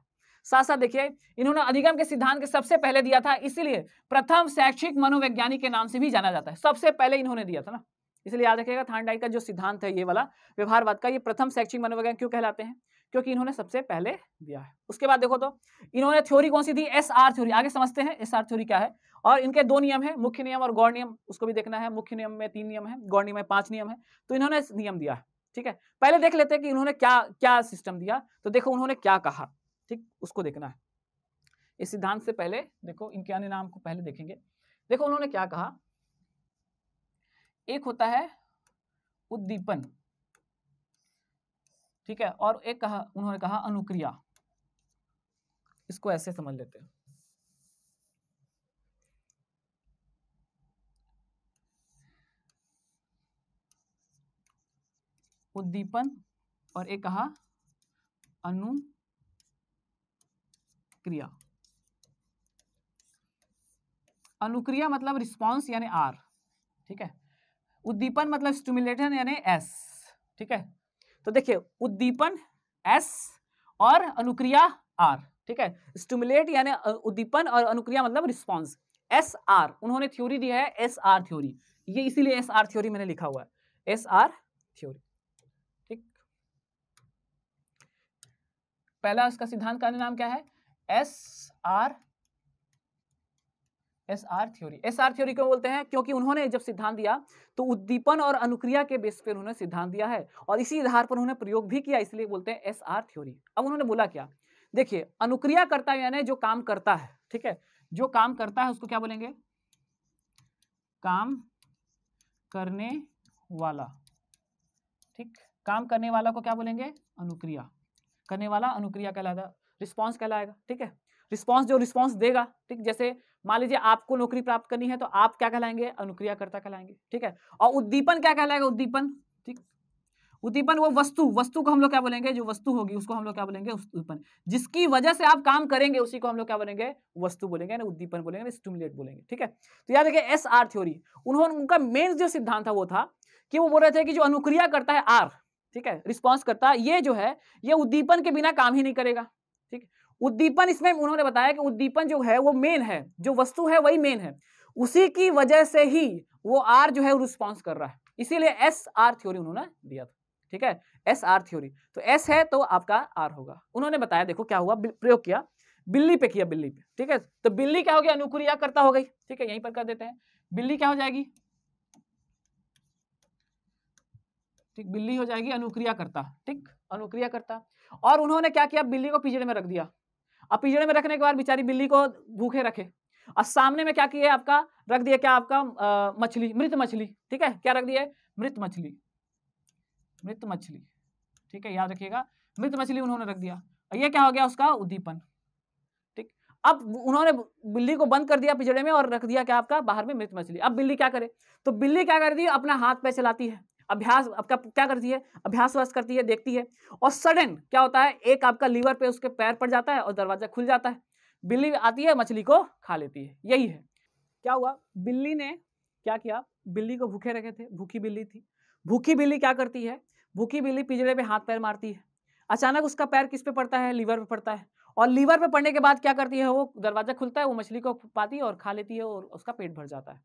साथ साथ देखिए इन्होंने अधिगम के सिद्धांत के सबसे पहले दिया था इसीलिए प्रथम शैक्षिक मनोवैज्ञानिक के नाम से भी जाना जाता है सबसे पहले इन्होंने दिया था ना इसलिए याद रखिएगा थानडाइट का जो सिद्धांत है ये वाला व्यवहारवाद का ये प्रथम शैक्षिक मनोवैज्ञानिक क्यों कहलाते हैं क्योंकि इन्होंने सबसे पहले दिया है उसके बाद देखो तो इन्होंने थ्योरी कौन सी दी एस आर थ्योरी आगे समझते हैं एस आर थ्योरी क्या है और इनके दो नियम है मुख्य नियम और गौर नियम उसको भी देखना है मुख्य नियम में तीन नियम है गौर नियम में पांच नियम है तो इन्होंने नियम दिया है ठीक है पहले देख लेते हैं कि इन्होंने क्या क्या सिस्टम दिया तो देखो उन्होंने क्या कहा ठीक उसको देखना है इस सिद्धांत से पहले देखो इनके अन्य नाम को पहले देखेंगे देखो उन्होंने क्या कहा एक होता है उद्दीपन ठीक है और एक कहा उन्होंने कहा अनुक्रिया इसको ऐसे समझ लेते हैं उद्दीपन और एक कहा अनुक्रिया अनुक्रिया मतलब रिस्पांस यानी आर ठीक है उद्दीपन मतलब स्टूमुलेशन यानी एस ठीक है तो देखिए उद्दीपन एस और अनुक्रिया आर ठीक है स्टूमुलेट यानी उद्दीपन और अनुक्रिया मतलब रिस्पॉन्स एस आर उन्होंने थ्योरी दिया है एस आर थ्योरी ये इसीलिए एस आर थ्योरी मैंने लिखा हुआ है एस आर थ्योरी ठीक पहला उसका सिद्धांत का नाम क्या है S R S R theory S R theory क्यों बोलते हैं क्योंकि उन्होंने जब सिद्धांत दिया तो उद्दीपन और अनुक्रिया के बेस पर उन्होंने सिद्धांत दिया है और इसी आधार पर उन्होंने प्रयोग भी किया इसलिए बोलते हैं एस आर थ्योरी अब उन्होंने बोला क्या देखिए अनुक्रिया करता है यानी जो काम करता है ठीक है जो काम करता है उसको क्या बोलेंगे काम करने वाला ठीक काम करने वाला को क्या बोलेंगे अनुक्रिया करने वाला अनुक्रिया कहलाता रिस्पॉन्स कहलाएगा ठीक है रिस्पॉन्स जो रिस्पॉन्स देगा ठीक जैसे मान लीजिए आपको नौकरी प्राप्त करनी है तो आप क्या कहलाएंगे अनुक्रियाकर्ता कहलाएंगे ठीक है और उद्दीपन क्या कहलाएगा उद्दीपन ठीक उद्दीपन वो वस्तु वस्तु को हम लोग क्या बोलेंगे जो वस्तु होगी उसको हम लोग क्या बोलेंगे उद्दीपन जिसकी वजह से आप काम करेंगे उसी को हम लोग क्या बोलेंगे वस्तु बोलेंगे ना उद्दीपन बोलेंगे स्टूमुलेट बोलेंगे ठीक है तो याद रखिए एस आर थ्योरी उन्होंने उनका मेन जो सिद्धांत था वो था कि वो बोल रहे थे कि जो अनुक्रिया करता है आर ठीक है रिस्पॉन्स करता है ये जो है ये उद्दीपन के बिना काम ही नहीं करेगा ठीक है उद्दीपन इसमें उन्होंने बताया कि उद्दीपन जो है वो मेन है जो वस्तु है वही मेन है उसी की वजह से ही वो आर जो है रिस्पॉन्स कर रहा है इसीलिए एस आर थ्योरी उन्होंने दिया था ठीक है एस आर थ्योरी तो एस है तो आपका आर होगा उन्होंने बताया देखो क्या हुआ प्रयोग किया बिल्ली पे किया बिल्ली पे ठीक है तो बिल्ली क्या हो गया अनुक्रिया करता हो गई ठीक है यहीं पर कर देते हैं बिल्ली क्या हो जाएगी ठीक बिल्ली हो जाएगी अनुक्रिया करता ठीक अनुक्रिया करता और उन्होंने क्या किया बिल्ली को पिंजरे में रख दिया अब पिंजड़े में रखने के बाद बेचारी बिल्ली को भूखे रखे और सामने में क्या किया आपका रख दिया क्या आपका मछली मृत मछली ठीक है क्या रख दिया मृत मछली मृत मछली ठीक है याद रखिएगा मृत मछली उन्होंने रख दिया और ये क्या हो गया उसका उद्दीपन ठीक अब उन्होंने बिल्ली को बंद कर दिया पिजड़े में और रख दिया क्या आपका बाहर में मृत मछली अब बिल्ली क्या करे तो बिल्ली क्या करती है अपना हाथ पे चलाती है अभ्यास आपका क्या करती है अभ्यास व्यास करती है देखती है और सडन क्या होता है एक आपका लीवर पे उसके पैर पड़ जाता है और दरवाजा खुल जाता है बिल्ली आती है मछली को खा लेती है यही है क्या हुआ बिल्ली ने क्या किया बिल्ली को भूखे रखे थे भूखी बिल्ली थी भूखी बिल्ली क्या करती है भूखी बिल्ली पिजड़े पे हाथ पैर मारती है अचानक उसका पैर किस पे पड़ता है लीवर पे पड़ता है और लीवर पे पड़ने के बाद क्या करती है वो दरवाजा खुलता है वो मछली को पाती है और खा लेती है और उसका पेट भर जाता है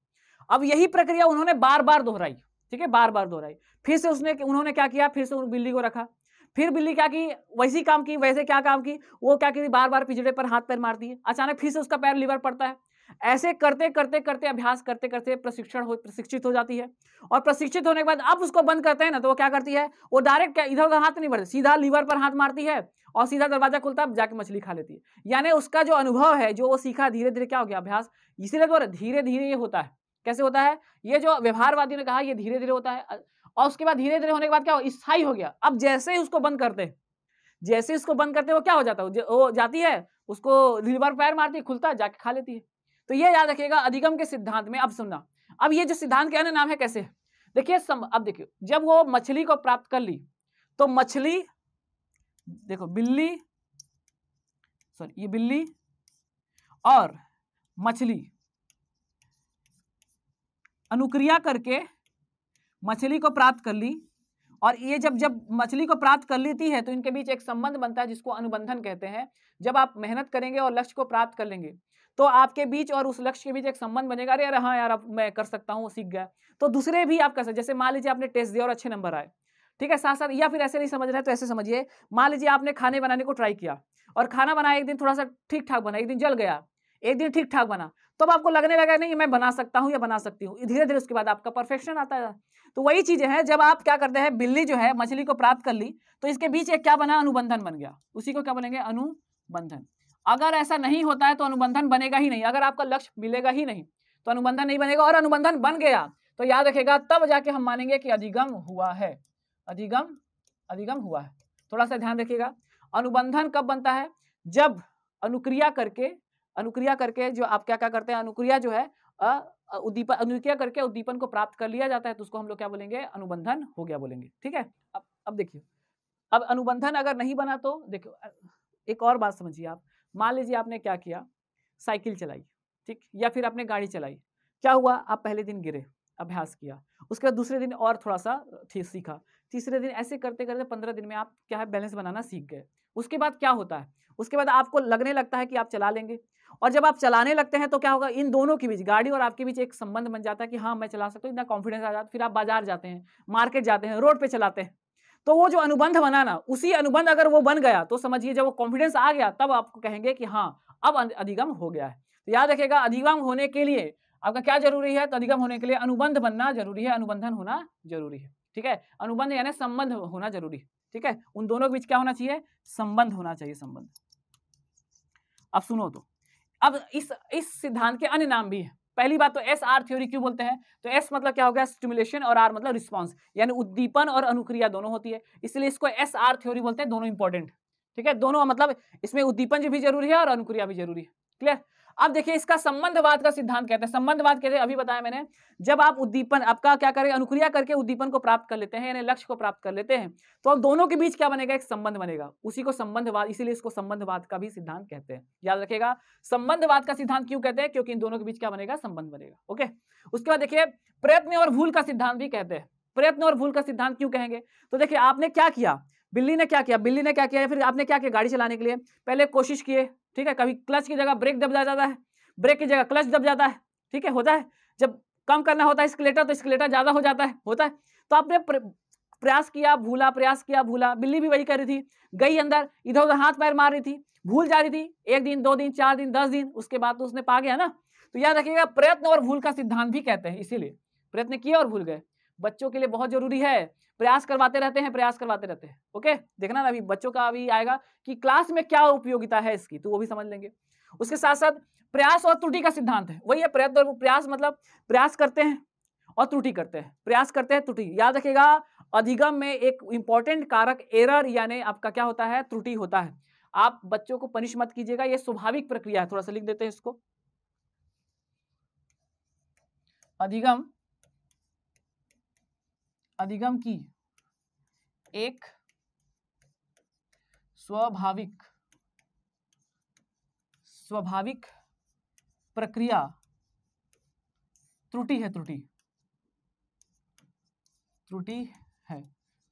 अब यही प्रक्रिया उन्होंने बार बार दोहराई ठीक है बार बार दोहराई फिर से उसने उन्होंने क्या किया फिर से बिल्ली को रखा फिर बिल्ली क्या की वैसी काम की वैसे क्या काम की वो क्या की बार बार पिजड़े पर हाथ पैर मारती है अचानक फिर से उसका पैर लीवर पड़ता है ऐसे करते करते करते अभ्यास करते करते प्रशिक्षण हो प्रशिक्षित हो जाती है और प्रशिक्षित होने के बाद अब उसको बंद करते हैं ना तो वो क्या करती है वो डायरेक्ट इधर उधर हाथ नहीं बढ़ती सीधा लीवर पर हाथ मारती है और सीधा दरवाजा खुलता है जाके मछली खा लेती है यानी उसका जो अनुभव है जो वो सीखा धीरे धीरे क्या हो गया अभ्यास इसीलिए तो धीरे धीरे ये होता है कैसे होता है ये जो व्यवहारवादी ने कहा ये धीरे धीरे होता है और उसके बाद धीरे धीरे होने के बाद क्या हो स्थायी हो गया अब जैसे ही उसको बंद करते जैसे ही उसको बंद करते वो क्या हो जाता है वो जाती है उसको रिवर पैर मारती है खुलता जाके खा लेती है तो ये याद रखिएगा अधिगम के सिद्धांत में अब सुनना अब ये जो सिद्धांत क्या नाम है कैसे देखिए अब देखिए जब वो मछली को प्राप्त कर ली तो मछली देखो बिल्ली सॉरी ये बिल्ली और मछली अनुक्रिया करके मछली को प्राप्त कर ली और ये जब जब मछली को प्राप्त कर लेती है तो इनके बीच एक संबंध बनता है जिसको अनुबंधन कहते हैं जब आप मेहनत करेंगे और लक्ष्य को प्राप्त कर लेंगे तो आपके बीच और उस लक्ष्य के बीच एक संबंध बनेगा अरे यार हाँ यार अब मैं कर सकता हूँ सीख गया तो दूसरे भी आप कर सकते जैसे मान लीजिए आपने टेस्ट दिया और अच्छे नंबर आए ठीक है साथ साथ या फिर ऐसे नहीं समझ रहे तो ऐसे समझिए मान लीजिए आपने खाने बनाने को ट्राई किया और खाना बनाया एक दिन थोड़ा सा ठीक ठाक बना एक दिन जल गया एक दिन ठीक ठाक बना तो अब आपको लगने लगा नहीं मैं बना सकता हूँ या बना सकती हूँ धीरे धीरे उसके बाद आपका परफेक्शन आता है तो वही चीजें हैं जब आप क्या करते हैं बिल्ली जो है मछली को प्राप्त कर ली तो इसके बीच एक क्या बना अनुबंधन बन गया उसी को क्या बनेंगे अनुबंधन अगर ऐसा नहीं होता है तो अनुबंधन बनेगा ही नहीं अगर आपका लक्ष्य मिलेगा ही नहीं तो अनुबंधन नहीं बनेगा और अनुबंधन बन गया तो याद रखेगा तब जाके हम मानेंगे कि अधिगम हुआ है अधिगम अधिगम हुआ है थोड़ा सा ध्यान रखिएगा अनुबंधन कब बनता है जब अनुक्रिया करके अनुक्रिया करके जो आप क्या क्या करते हैं अनुक्रिया जो है उद्दीपन अनुक्रिया करके उद्दीपन को प्राप्त कर लिया जाता है तो उसको हम लोग क्या बोलेंगे अनुबंधन हो गया बोलेंगे ठीक है अब अब देखिए अब अनुबंधन अगर नहीं बना तो देखो एक और बात समझिए आप मान लीजिए आपने क्या किया साइकिल चलाई ठीक या फिर आपने गाड़ी चलाई क्या हुआ आप पहले दिन गिरे अभ्यास किया उसके बाद दूसरे दिन और थोड़ा सा सीखा तीसरे दिन ऐसे करते करते पंद्रह दिन में आप क्या है बैलेंस बनाना सीख गए उसके बाद क्या होता है उसके बाद आपको लगने लगता है कि आप चला लेंगे और जब आप चलाने लगते हैं तो क्या होगा इन दोनों के बीच गाड़ी और आपके बीच एक संबंध बन जाता है कि हाँ मैं चला सकता हूँ इतना कॉन्फिडेंस आ जाता है फिर आप बाजार जाते हैं मार्केट जाते हैं रोड पे चलाते हैं तो वो जो अनुबंध बनाना उसी अनुबंध अगर वो बन गया तो समझिए जब वो कॉन्फिडेंस आ गया तब आपको कहेंगे कि हाँ अब अधिगम हो गया है तो याद रखेगा अधिगम होने के लिए आपका क्या जरूरी है तो अधिगम होने के लिए अनुबंध बनना जरूरी है अनुबंधन होना जरूरी है ठीक है अनुबंध यानी संबंध होना जरूरी ठीक है उन दोनों के बीच क्या होना चाहिए संबंध होना चाहिए संबंध अब सुनो तो अब इस इस सिद्धांत के अन्य नाम भी है पहली बात तो एस आर थ्योरी क्यों बोलते हैं तो एस मतलब क्या हो गया स्टिमुलेशन और आर मतलब रिस्पॉन्स यानी उद्दीपन और अनुक्रिया दोनों होती है इसलिए इसको एस आर थ्योरी बोलते हैं दोनों इंपॉर्टेंट ठीक है दोनों मतलब इसमें उद्दीपन भी जरूरी है और अनुक्रिया भी जरूरी है क्लियर अब देखिए इसका संबंधवाद का सिद्धांत कहते हैं संबंधवाद कहते हैं अभी बताया मैंने जब आप उद्दीपन आपका क्या करें अनुक्रिया करके उद्दीपन को प्राप्त कर लेते हैं यानी लक्ष्य को प्राप्त कर लेते हैं तो अब दोनों के बीच क्या बनेगा एक संबंध बनेगा उसी को संबंधवाद इसीलिए इसको संबंधवाद का भी सिद्धांत कहते हैं याद रखेगा संबंधवाद का सिद्धांत क्यों कहते हैं क्योंकि इन दोनों के बीच क्या बनेगा संबंध बनेगा ओके उसके बाद देखिए प्रयत्न और भूल का सिद्धांत भी कहते हैं प्रयत्न और भूल का सिद्धांत क्यों कहेंगे तो देखिए आपने क्या किया बिल्ली ने क्या किया बिल्ली ने क्या किया फिर आपने क्या किया गाड़ी चलाने के लिए पहले कोशिश किए ठीक है कभी क्लच की जगह ब्रेक दब जाता है ब्रेक की जगह क्लच दब जाता है ठीक है होता है जब कम करना होता है स्केलेटर तो स्केलेटर ज़्यादा हो जाता है होता है तो आपने प्रयास किया भूला प्रयास किया भूला बिल्ली भी वही कर रही थी गई अंदर इधर उधर हाथ पैर मार रही थी भूल जा रही थी एक दिन दो दिन चार दिन दस दिन उसके बाद तो उसने पा गया ना तो याद रखिएगा प्रयत्न और भूल का सिद्धांत भी कहते हैं इसीलिए प्रयत्न किया और भूल गए बच्चों के लिए बहुत जरूरी है प्रयास करवाते रहते हैं प्रयास करवाते रहते हैं ओके देखना ना अभी बच्चों का अभी आएगा कि क्लास में क्या उपयोगिता है इसकी तो वो भी समझ लेंगे उसके साथ साथ प्रयास और त्रुटि का सिद्धांत है वही है प्रयत्न प्रयास मतलब प्रयास करते हैं और त्रुटि करते हैं प्रयास करते हैं त्रुटि याद रखेगा अधिगम में एक इंपॉर्टेंट कारक एरर यानी आपका क्या होता है त्रुटि होता है आप बच्चों को पनिश मत कीजिएगा यह स्वाभाविक प्रक्रिया है थोड़ा सा लिख देते हैं इसको अधिगम अधिगम की एक स्वाभाविक स्वाभाविक प्रक्रिया त्रुटि है त्रुटि त्रुटि है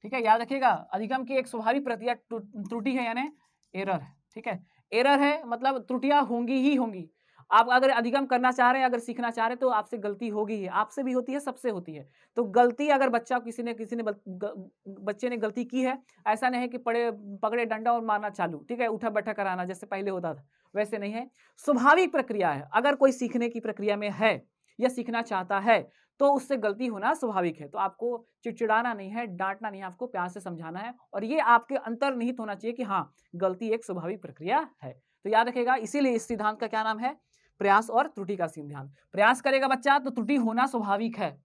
ठीक है याद रखिएगा अधिगम की एक स्वाभाविक प्रक्रिया त्रुटि है यानी एरर है ठीक है एरर है मतलब त्रुटियां होंगी ही होंगी आप अगर अधिगम करना चाह रहे हैं अगर सीखना चाह रहे हैं तो आपसे गलती होगी ही आपसे भी होती है सबसे होती है तो गलती अगर बच्चा किसी ने किसी ने बल, ग, बच्चे ने गलती की है ऐसा नहीं है कि पड़े पकड़े डंडा और मारना चालू ठीक है उठा बैठा कराना जैसे पहले होता था वैसे नहीं है स्वाभाविक प्रक्रिया है अगर कोई सीखने की प्रक्रिया में है या सीखना चाहता है तो उससे गलती होना स्वाभाविक है तो आपको चिड़चिड़ाना नहीं है डांटना नहीं है आपको प्यार से समझाना है और ये आपके अंतर निहित होना चाहिए कि हाँ गलती एक स्वाभाविक प्रक्रिया है तो याद रखेगा इसीलिए इस सिद्धांत का क्या नाम है प्रयास और त्रुटि का सिद्धांत प्रयास करेगा बच्चा तो त्रुटि होना स्वाभाविक है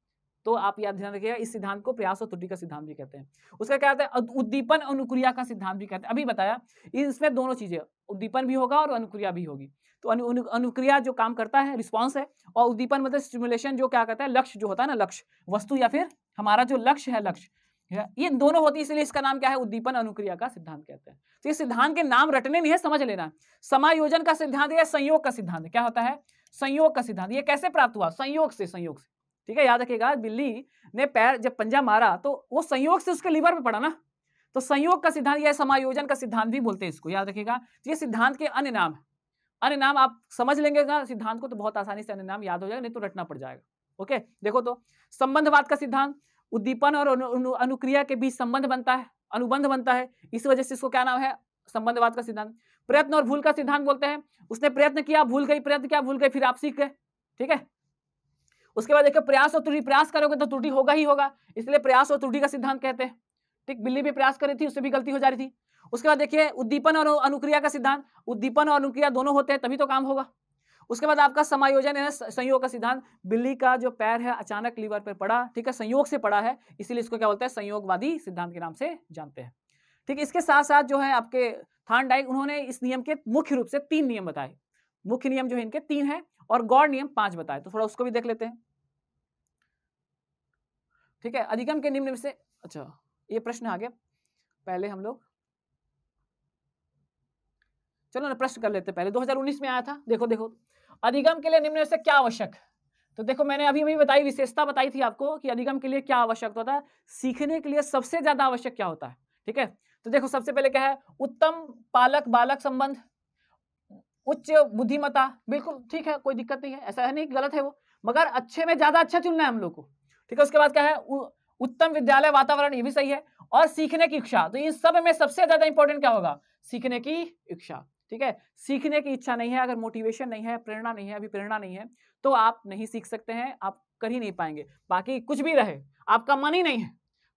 तो आप याद ध्यान रखिएगा इस सिद्धांत को प्रयास और त्रुटि का सिद्धांत भी कहते हैं उसका क्या होता है उद्दीपन अनुक्रिया का सिद्धांत भी कहते हैं अभी बताया इसमें दोनों चीजें उद्दीपन भी होगा और अनुक्रिया भी होगी तो अनु, अनु, अनुक्रिया जो काम करता है रिस्पॉन्स है और उद्दीपन मतलब स्टिमुलेशन जो क्या करता है लक्ष्य जो होता है ना लक्ष्य वस्तु या फिर हमारा जो लक्ष्य है लक्ष्य ये दोनों होती है इसलिए इसका नाम क्या है उद्दीपन अनुक्रिया का सिद्धांत कहते हैं तो ये सिद्धांत के नाम रटने नहीं है समझ लेना समायोजन का सिद्धांत या संयोग का सिद्धांत क्या होता है संयोग का सिद्धांत ये कैसे प्राप्त हुआ संयोग से संयोग से ठीक है याद रखिएगा बिल्ली ने पैर जब पंजा मारा तो वो संयोग से उसके लीवर पर पड़ा ना तो संयोग का सिद्धांत या समायोजन का सिद्धांत भी बोलते हैं इसको याद रखिएगा तो ये सिद्धांत के अन्य नाम है अन्य नाम आप समझ लेंगे सिद्धांत को तो बहुत आसानी से अन्य नाम याद हो जाएगा नहीं तो रटना पड़ जाएगा ओके देखो तो संबंधवाद का सिद्धांत उद्दीपन और अनुक्रिया के बीच संबंध बनता है अनुबंध बनता है इस वजह से इसको क्या नाम है संबंधवाद का सिद्धांत प्रयत्न और भूल का सिद्धांत बोलते हैं उसने प्रयत्न किया भूल गई प्रयत्न किया भूल गई फिर आप सीख गए ठीक है उसके बाद देखिए प्रयास और त्रुटि प्रयास करोगे तो त्रुटि होगा ही होगा इसलिए प्रयास और त्रुटि का सिद्धांत कहते हैं ठीक बिल्ली भी प्रयास कर रही थी उससे भी गलती हो जा रही थी उसके बाद देखिए उद्दीपन और अनुक्रिया का सिद्धांत उद्दीपन और अनुक्रिया दोनों होते हैं तभी तो काम होगा उसके बाद आपका समायोजन है संयोग का सिद्धांत बिल्ली का जो पैर है अचानक लीवर पर पड़ा ठीक है संयोग से पड़ा है इसीलिए इसको क्या बोलते हैं संयोगवादी सिद्धांत के नाम से जानते हैं ठीक है इसके साथ साथ जो है आपके थान डाइक उन्होंने इस नियम के मुख्य रूप से तीन नियम बताए मुख्य नियम जो है इनके तीन है और गौर नियम पांच बताए तो थोड़ा उसको भी देख लेते हैं ठीक है अधिगम के निम्न में से अच्छा ये प्रश्न आ गया पहले हम लोग चलो ना प्रश्न कर लेते पहले 2019 में आया था देखो देखो अधिगम के लिए निम्न से क्या आवश्यक तो देखो मैंने अभी भी बताई विशेषता बताई थी आपको कि अधिगम के लिए क्या आवश्यक होता है सीखने के लिए सबसे ज्यादा आवश्यक क्या होता है ठीक है तो देखो सबसे पहले क्या है उत्तम पालक बालक संबंध उच्च बुद्धिमता बिल्कुल ठीक है कोई दिक्कत नहीं है ऐसा है नहीं गलत है वो मगर अच्छे में ज्यादा अच्छा चुनना है हम लोग को ठीक है उसके बाद क्या है उत्तम विद्यालय वातावरण ये भी सही है और सीखने की इच्छा तो इन सब में सबसे ज्यादा इंपॉर्टेंट क्या होगा सीखने की इच्छा ठीक है सीखने की इच्छा नहीं है अगर मोटिवेशन नहीं है प्रेरणा नहीं है अभी प्रेरणा नहीं है तो आप नहीं सीख सकते हैं आप कर ही नहीं पाएंगे बाकी कुछ भी रहे आपका मन ही नहीं है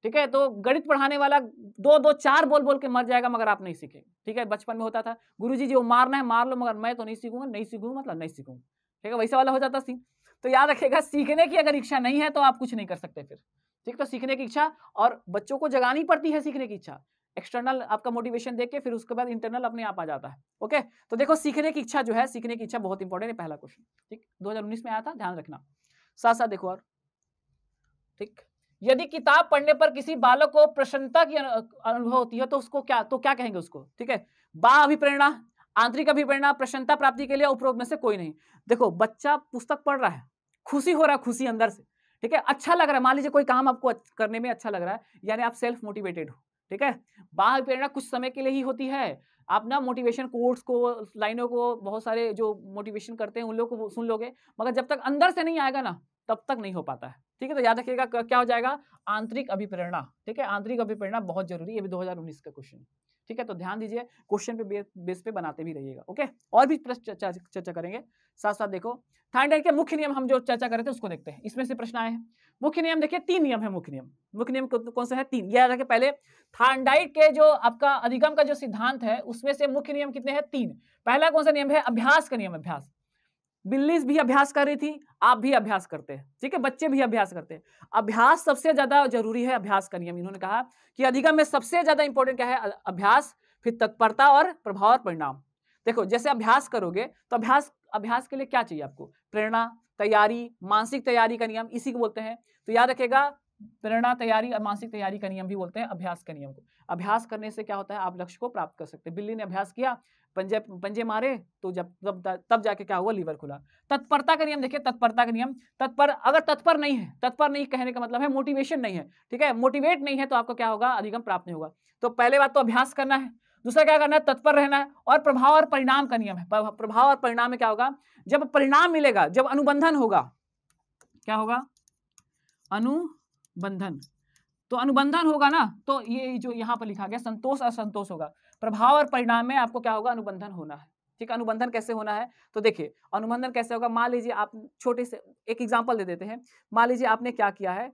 ठीक है तो गणित पढ़ाने वाला दो दो चार बोल बोल के मर जाएगा मगर आप नहीं सीखेंगे ठीक है बचपन में होता था गुरु जी वो मारना है मार लो मगर मैं तो नहीं सीखूंगा नहीं सीखूंगा मतलब नहीं सीखूंगा ठीक है वैसा वाला हो जाता सीख तो याद रखेगा सीखने की अगर इच्छा नहीं है तो आप कुछ नहीं कर सकते फिर ठीक तो सीखने की इच्छा और बच्चों को जगानी पड़ती है सीखने की इच्छा एक्सटर्नल आपका मोटिवेशन देके फिर उसके बाद इंटरनल अपने आप आ जाता है ओके तो देखो सीखने की इच्छा जो है सीखने की इच्छा बहुत इंपॉर्टेंट है पहला क्वेश्चन ठीक 2019 में आया था ध्यान रखना साथ साथ देखो और ठीक यदि किताब पढ़ने पर किसी बालक को प्रसन्नता की अनुभव होती है तो उसको क्या तो क्या कहेंगे उसको ठीक है बा अभिप्रेरणा आंतरिक अभिप्रेरणा प्रसन्नता प्राप्ति के लिए उपरोध में से कोई नहीं देखो बच्चा पुस्तक पढ़ रहा है खुशी हो रहा है खुशी अंदर से ठीक है अच्छा लग रहा है मान लीजिए कोई काम आपको करने में अच्छा लग रहा है यानी आप सेल्फ मोटिवेटेड हो ठीक है बाह्य प्रेरणा कुछ समय के लिए ही होती है आप ना मोटिवेशन कोर्ट्स को लाइनों को बहुत सारे जो मोटिवेशन करते हैं उन लोग को सुन लोगे मगर जब तक अंदर से नहीं आएगा ना तब तक नहीं हो पाता है ठीक है तो याद रखिएगा क्या हो जाएगा आंतरिक अभिप्रेरणा ठीक है आंतरिक अभिप्रेरणा बहुत जरूरी है अभी 2019 का क्वेश्चन ठीक है तो ध्यान दीजिए क्वेश्चन पे बेस पे बनाते भी रहिएगा ओके और भी प्रश्न चर्चा करेंगे साथ साथ देखो थर्ड के मुख्य नियम हम जो चर्चा कर रहे थे उसको देखते हैं इसमें से प्रश्न आए हैं मुख्य नियम देखिए तीन नियम है मुख्य नियम मुख्य नियम कौन सा है तीन याद रखे पहले थांडाइट के जो आपका अधिगम का जो सिद्धांत है उसमें से मुख्य नियम कितने हैं तीन पहला कौन सा नियम है अभ्यास का नियम अभ्यास बिल्ली भी अभ्यास कर रही थी आप भी अभ्यास करते हैं ठीक है बच्चे भी अभ्यास करते हैं अभ्यास सबसे ज्यादा जरूरी है अभ्यास करिए इन्होंने कहा कि अधिगम में सबसे ज्यादा इंपॉर्टेंट क्या है अभ्यास फिर तत्परता और प्रभाव और परिणाम देखो जैसे अभ्यास करोगे तो अभ्यास अभ्यास के लिए क्या चाहिए आपको प्रेरणा तैयारी मानसिक तैयारी का नियम इसी को बोलते हैं तो याद रखेगा प्रेरणा तैयारी और मानसिक तैयारी का नियम भी बोलते हैं अभ्यास का नियम को अभ्यास करने से क्या होता है आप लक्ष्य को प्राप्त कर सकते हैं बिल्ली ने अभ्यास किया पंजे पंजे मारे तो जब तब तब जाके क्या हुआ लीवर खुला तत्परता का नियम देखिए तत्परता का नियम तत्पर अगर तत्पर नहीं है तत्पर नहीं कहने का मतलब है मोटिवेशन नहीं है ठीक है मोटिवेट नहीं है तो आपको क्या होगा अधिगम प्राप्त नहीं होगा तो पहले बात तो अभ्यास करना है दूसरा क्या करना है तत्पर रहना है और प्रभाव और परिणाम का नियम है प्रभाव और परिणाम में क्या होगा जब परिणाम मिलेगा जब अनुबंधन होगा क्या होगा अनुबंधन तो अनुबंधन होगा ना तो ये जो यहाँ पर लिखा गया संतोष असंतोष होगा प्रभाव और परिणाम में आपको क्या होगा अनुबंधन होना है ठीक है अनुबंधन कैसे होना है तो देखिए अनुबंधन कैसे होगा मान लीजिए आप छोटे से एक एग्जाम्पल दे देते हैं मान लीजिए आपने क्या किया है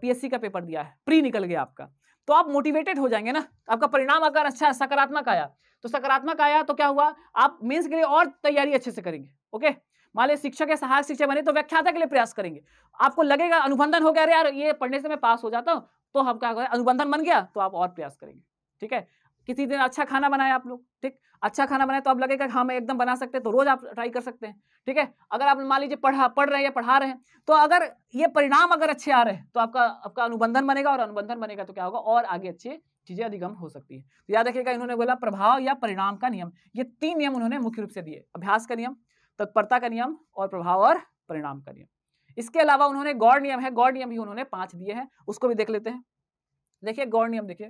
पीएससी का पेपर दिया है प्री निकल गया आपका तो आप मोटिवेटेड हो जाएंगे ना आपका परिणाम अगर अच्छा सकारात्मक आया तो सकारात्मक आया तो क्या हुआ आप मेंस के लिए और तैयारी अच्छे से करेंगे ओके मान लीजिए शिक्षक या सहायक शिक्षक बने तो व्याख्याता के लिए प्रयास करेंगे आपको लगेगा अनुबंधन हो गया अरे यार ये पढ़ने से मैं पास हो जाता हूँ तो हम क्या करें अनुबंधन बन गया तो आप और प्रयास करेंगे ठीक है किसी दिन अच्छा खाना बनाए आप लोग ठीक अच्छा खाना बनाए तो आप लगेगा हम हाँ, एकदम बना सकते हैं तो रोज आप ट्राई कर सकते हैं ठीक है अगर आप मान लीजिए पढ़ा पढ़ रहे हैं या पढ़ा रहे हैं तो अगर ये परिणाम अगर अच्छे आ रहे हैं तो आपका आपका अनुबंधन बनेगा और अनुबंधन बनेगा तो क्या होगा और आगे अच्छी चीजें अधिगम हो सकती है तो याद रखिएगा इन्होंने बोला प्रभाव या परिणाम का नियम ये तीन नियम उन्होंने मुख्य रूप से दिए अभ्यास का नियम तत्परता का नियम और प्रभाव और परिणाम का नियम इसके अलावा उन्होंने गौर नियम है गौर नियम भी उन्होंने पांच दिए हैं उसको भी देख लेते हैं देखिए गौर नियम देखिए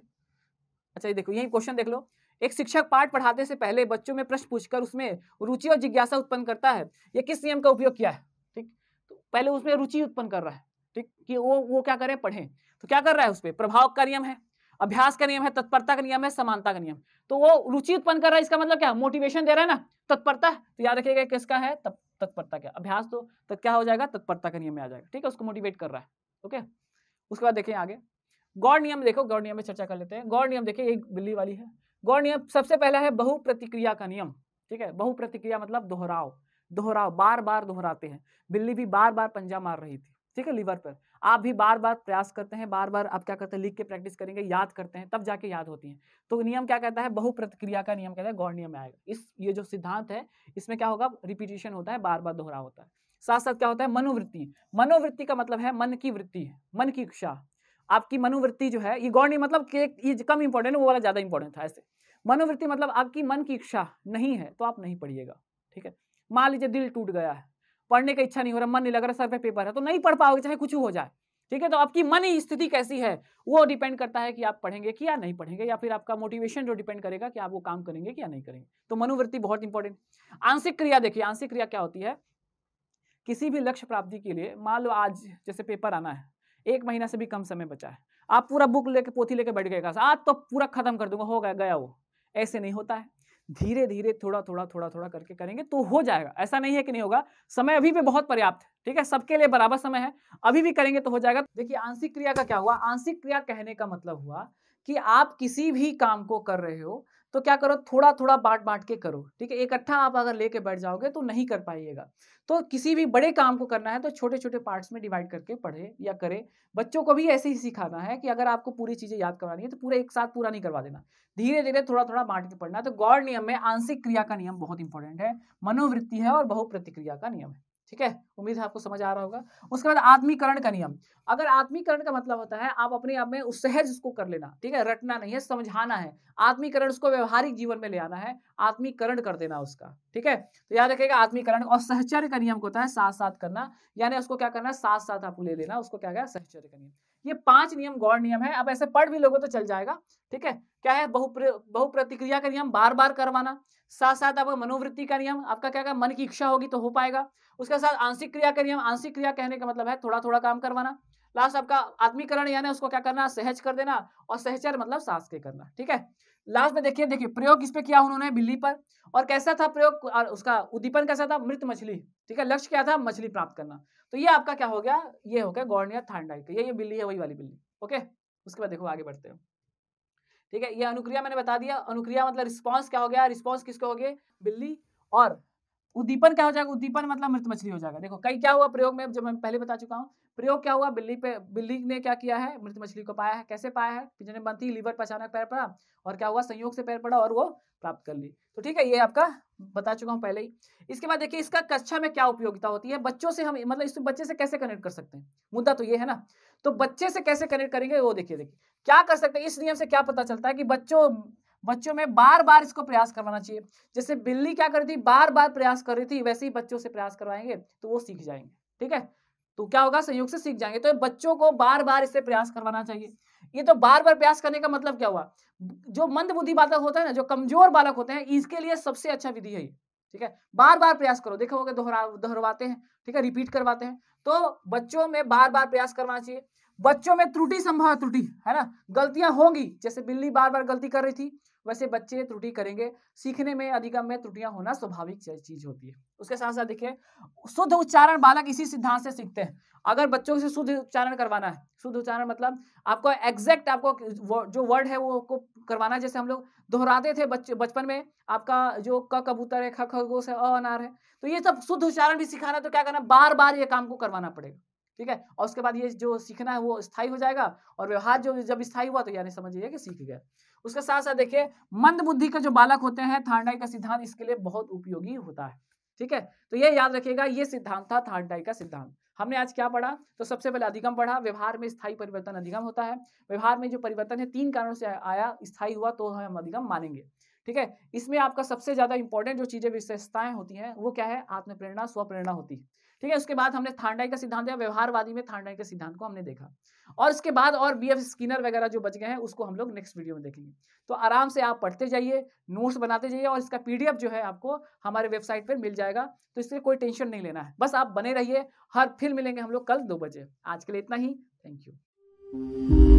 अच्छा ये देखो यही क्वेश्चन देख लो एक शिक्षक पाठ पढ़ाते से पहले बच्चों में प्रश्न पूछकर उसमें रुचि और जिज्ञासा उत्पन्न करता है ये किस नियम का उपयोग किया है ठीक तो पहले उसमें रुचि उत्पन्न कर रहा है ठीक कि वो वो क्या करें पढ़ें तो क्या कर रहा है उसमें प्रभाव का नियम है अभ्यास का नियम है तत्परता का नियम है समानता का नियम तो वो रुचि उत्पन्न कर रहा है इसका मतलब क्या मोटिवेशन दे रहा है ना तत्परता तो याद रखिएगा किसका है तत्परता का अभ्यास तो, तो क्या हो जाएगा तत्परता का नियम में आ जाएगा ठीक है उसको मोटिवेट कर रहा है ओके उसके बाद देखें आगे गौर नियम देखो गौर नियम में चर्चा कर लेते हैं गौर नियम देखिए एक बिल्ली वाली है गौर नियम सबसे पहला है बहु प्रतिक्रिया का नियम ठीक है बहु प्रतिक्रिया मतलब दोहराओ दोहराओ बार बार दोहराते हैं बिल्ली भी बार बार पंजा मार रही थी ठीक है लीवर पर आप भी बार बार प्रयास करते हैं बार बार आप क्या करते हैं लिख के प्रैक्टिस करेंगे याद करते हैं तब जाके याद होती हैं तो नियम क्या कहता है बहु प्रतिक्रिया का नियम कहता है गौर नियम में आएगा इस ये जो सिद्धांत है इसमें क्या होगा रिपीटेशन होता है बार बार दोहरा होता है साथ साथ क्या होता है मनोवृत्ति मनोवृत्ति का मतलब है मन की वृत्ति मन की इच्छा आपकी मनोवृत्ति जो है ये गौर मतलब ये कम इंपॉर्टेंट है वो वाला ज़्यादा इंपॉर्टेंट था ऐसे मनोवृत्ति मतलब आपकी मन की इच्छा नहीं है तो आप नहीं पढ़िएगा ठीक है मान लीजिए दिल टूट गया है पढ़ने का इच्छा नहीं हो रहा मन नहीं लग रहा सर पे पेपर है तो नहीं पढ़ पाओगे चाहे कुछ हो जाए ठीक है तो आपकी मन स्थिति कैसी है वो डिपेंड करता है कि आप पढ़ेंगे कि या नहीं पढ़ेंगे या फिर आपका मोटिवेशन जो डिपेंड करेगा कि आप वो काम करेंगे कि या नहीं करेंगे तो मनोवृत्ति बहुत इंपॉर्टेंट आंशिक क्रिया देखिए आंशिक क्रिया क्या होती है किसी भी लक्ष्य प्राप्ति के लिए मान लो आज जैसे पेपर आना है एक महीना से भी कम समय बचा है आप पूरा बुक लेके पोथी लेके बैठ गए आज तो पूरा खत्म कर दूंगा हो गया गया वो ऐसे नहीं होता है धीरे धीरे थोड़ा थोड़ा थोड़ा थोड़ा करके करेंगे तो हो जाएगा ऐसा नहीं है कि नहीं होगा समय अभी भी बहुत पर्याप्त है ठीक है सबके लिए बराबर समय है अभी भी करेंगे तो हो जाएगा देखिए आंशिक क्रिया का क्या हुआ आंशिक क्रिया कहने का मतलब हुआ कि आप किसी भी काम को कर रहे हो तो क्या करो थोड़ा थोड़ा बांट बांट के करो ठीक है इकट्ठा आप अगर लेके बैठ जाओगे तो नहीं कर पाइएगा तो किसी भी बड़े काम को करना है तो छोटे छोटे पार्ट्स में डिवाइड करके पढ़े या करें बच्चों को भी ऐसे ही सिखाना है कि अगर आपको पूरी चीज़ें याद करवानी है तो पूरा एक साथ पूरा नहीं करवा देना धीरे धीरे थोड़ा थोड़ा बांट के पढ़ना तो गौड़ नियम में आंशिक क्रिया का नियम बहुत इंपॉर्टेंट है मनोवृत्ति है और बहुप्रतिक्रिया का नियम है ठीक है उम्मीद है आपको समझ आ रहा होगा उसके बाद आत्मीकरण का नियम अगर आत्मीकरण का मतलब होता है आप अपने आप में उस सहज उसको कर लेना ठीक है रटना नहीं है समझाना है आत्मीकरण उसको व्यवहारिक जीवन में ले आना है आत्मीकरण कर देना उसका ठीक है तो याद रखेगा आत्मीकरण और सहचर्य का नियम होता है साथ साथ करना यानी उसको क्या करना साथ साथ आपको ले लेना उसको क्या क्या सहचर्य का नियम ये पांच नियम गौड़ नियम है अब ऐसे पढ़ भी लोगों तो चल जाएगा ठीक है क्या है बहु बहु प्रतिक्रिया का नियम बार बार करवाना साथ साथ आपका मनोवृत्ति का नियम आपका क्या मन की इच्छा होगी तो हो पाएगा उसके साथ आंशिक क्रिया का नियम आंशिक क्रिया कहने का मतलब है थोड़ा थोड़ा काम करवाना लास्ट आपका आत्मीकरण यानी उसको क्या करना सहज कर देना और सहचर मतलब सांस के करना ठीक है लास्ट में देखिए देखिए प्रयोग किस पे किया उन्होंने बिल्ली पर और कैसा था प्रयोग और उसका उद्दीपन कैसा था मृत मछली ठीक है लक्ष्य क्या था मछली प्राप्त करना तो ये आपका क्या हो गया ये हो गया गॉर्निया थांडाइट ये ये बिल्ली है वही वाली बिल्ली ओके उसके बाद देखो आगे बढ़ते हैं ठीक है ये अनुक्रिया मैंने बता दिया अनुक्रिया मतलब रिस्पॉन्स क्या हो गया रिस्पॉन्स किसके हो गए बिल्ली और उद्दीपन क्या हो जाएगा उद्दीपन मतलब मृत मछली हो जाएगा देखो कई क्या हुआ प्रयोग में जब मैं पहले बता चुका हूँ प्रयोग क्या हुआ बिल्ली पे बिल्ली ने क्या किया है मृत मछली को पाया है कैसे पाया है पिंजरे में बनती लीवर अचानक पैर पड़ा और क्या हुआ संयोग से पैर पड़ा और वो प्राप्त कर ली तो ठीक है ये आपका बता चुका हूँ पहले ही इसके बाद देखिए इसका कक्षा में क्या उपयोगिता होती है बच्चों से हम मतलब इस बच्चे से कैसे कनेक्ट कर सकते हैं मुद्दा तो ये है ना तो बच्चे से कैसे कनेक्ट करेंगे वो देखिए देखिए क्या कर सकते हैं इस नियम से क्या पता चलता है कि बच्चों बच्चों में बार बार इसको प्रयास करवाना चाहिए जैसे बिल्ली क्या कर रही थी बार बार प्रयास कर रही थी वैसे ही बच्चों से प्रयास करवाएंगे तो वो सीख जाएंगे ठीक है तो क्या होगा संयोग से सीख जाएंगे तो बच्चों को बार बार इससे प्रयास करवाना चाहिए ये तो बार बार प्रयास करने का मतलब क्या हुआ जो मंद बुद्धि बालक होता है ना जो कमजोर बालक होते हैं इसके लिए सबसे अच्छा विधि है ठीक है बार बार प्रयास करो देखो दोहरा दोहराते हैं ठीक है रिपीट करवाते हैं तो बच्चों में बार बार प्रयास करवाना चाहिए बच्चों में त्रुटि संभव त्रुटि है ना गलतियां होंगी जैसे बिल्ली बार बार गलती कर रही थी वैसे बच्चे त्रुटि करेंगे सीखने में अधिगम में त्रुटियां होना स्वाभाविक चीज होती है उसके साथ साथ देखिए शुद्ध उच्चारण बालक इसी सिद्धांत से सीखते हैं अगर बच्चों से शुद्ध उच्चारण करवाना है शुद्ध उच्चारण मतलब आपको एग्जैक्ट आपको जो वर्ड है वो को करवाना जैसे हम लोग दोहराते थे बचपन में आपका जो क कबूतर है ख खरगोश है अ अनार है तो ये सब शुद्ध उच्चारण भी सिखाना तो क्या करना बार बार ये काम को करवाना पड़ेगा ठीक है और उसके बाद ये जो सीखना है वो स्थायी हो जाएगा और व्यवहार जो जब स्थायी हुआ तो यानी समझिए कि सीख गया उसके साथ साथ देखिए मंद बुद्धि के जो बालक होते हैं थार्डाई का सिद्धांत इसके लिए बहुत उपयोगी होता है ठीक है तो ये याद रखिएगा ये सिद्धांत था थार्डाई का सिद्धांत हमने आज क्या पढ़ा तो सबसे पहले अधिगम पढ़ा व्यवहार में स्थायी परिवर्तन अधिगम होता है व्यवहार में जो परिवर्तन है तीन कारणों से आया स्थायी हुआ तो हम अधिगम मानेंगे ठीक है इसमें आपका सबसे ज्यादा इंपॉर्टेंट जो चीजें विशेषताएं होती हैं वो क्या है आत्मप्रेरणा स्वप्रेरणा होती है ठीक है उसके बाद हमने थांडाई का सिद्धांत या व्यवहारवादी में थांडाई के सिद्धांत को हमने देखा और उसके बाद और बी एफ स्किनर वगैरह जो बच गए हैं उसको हम लोग नेक्स्ट वीडियो में देखेंगे तो आराम से आप पढ़ते जाइए नोट्स बनाते जाइए और इसका पीडीएफ जो है आपको हमारे वेबसाइट पर मिल जाएगा तो इसलिए कोई टेंशन नहीं लेना है बस आप बने रहिए हर फिर मिलेंगे हम लोग कल दो बजे आज के लिए इतना ही थैंक यू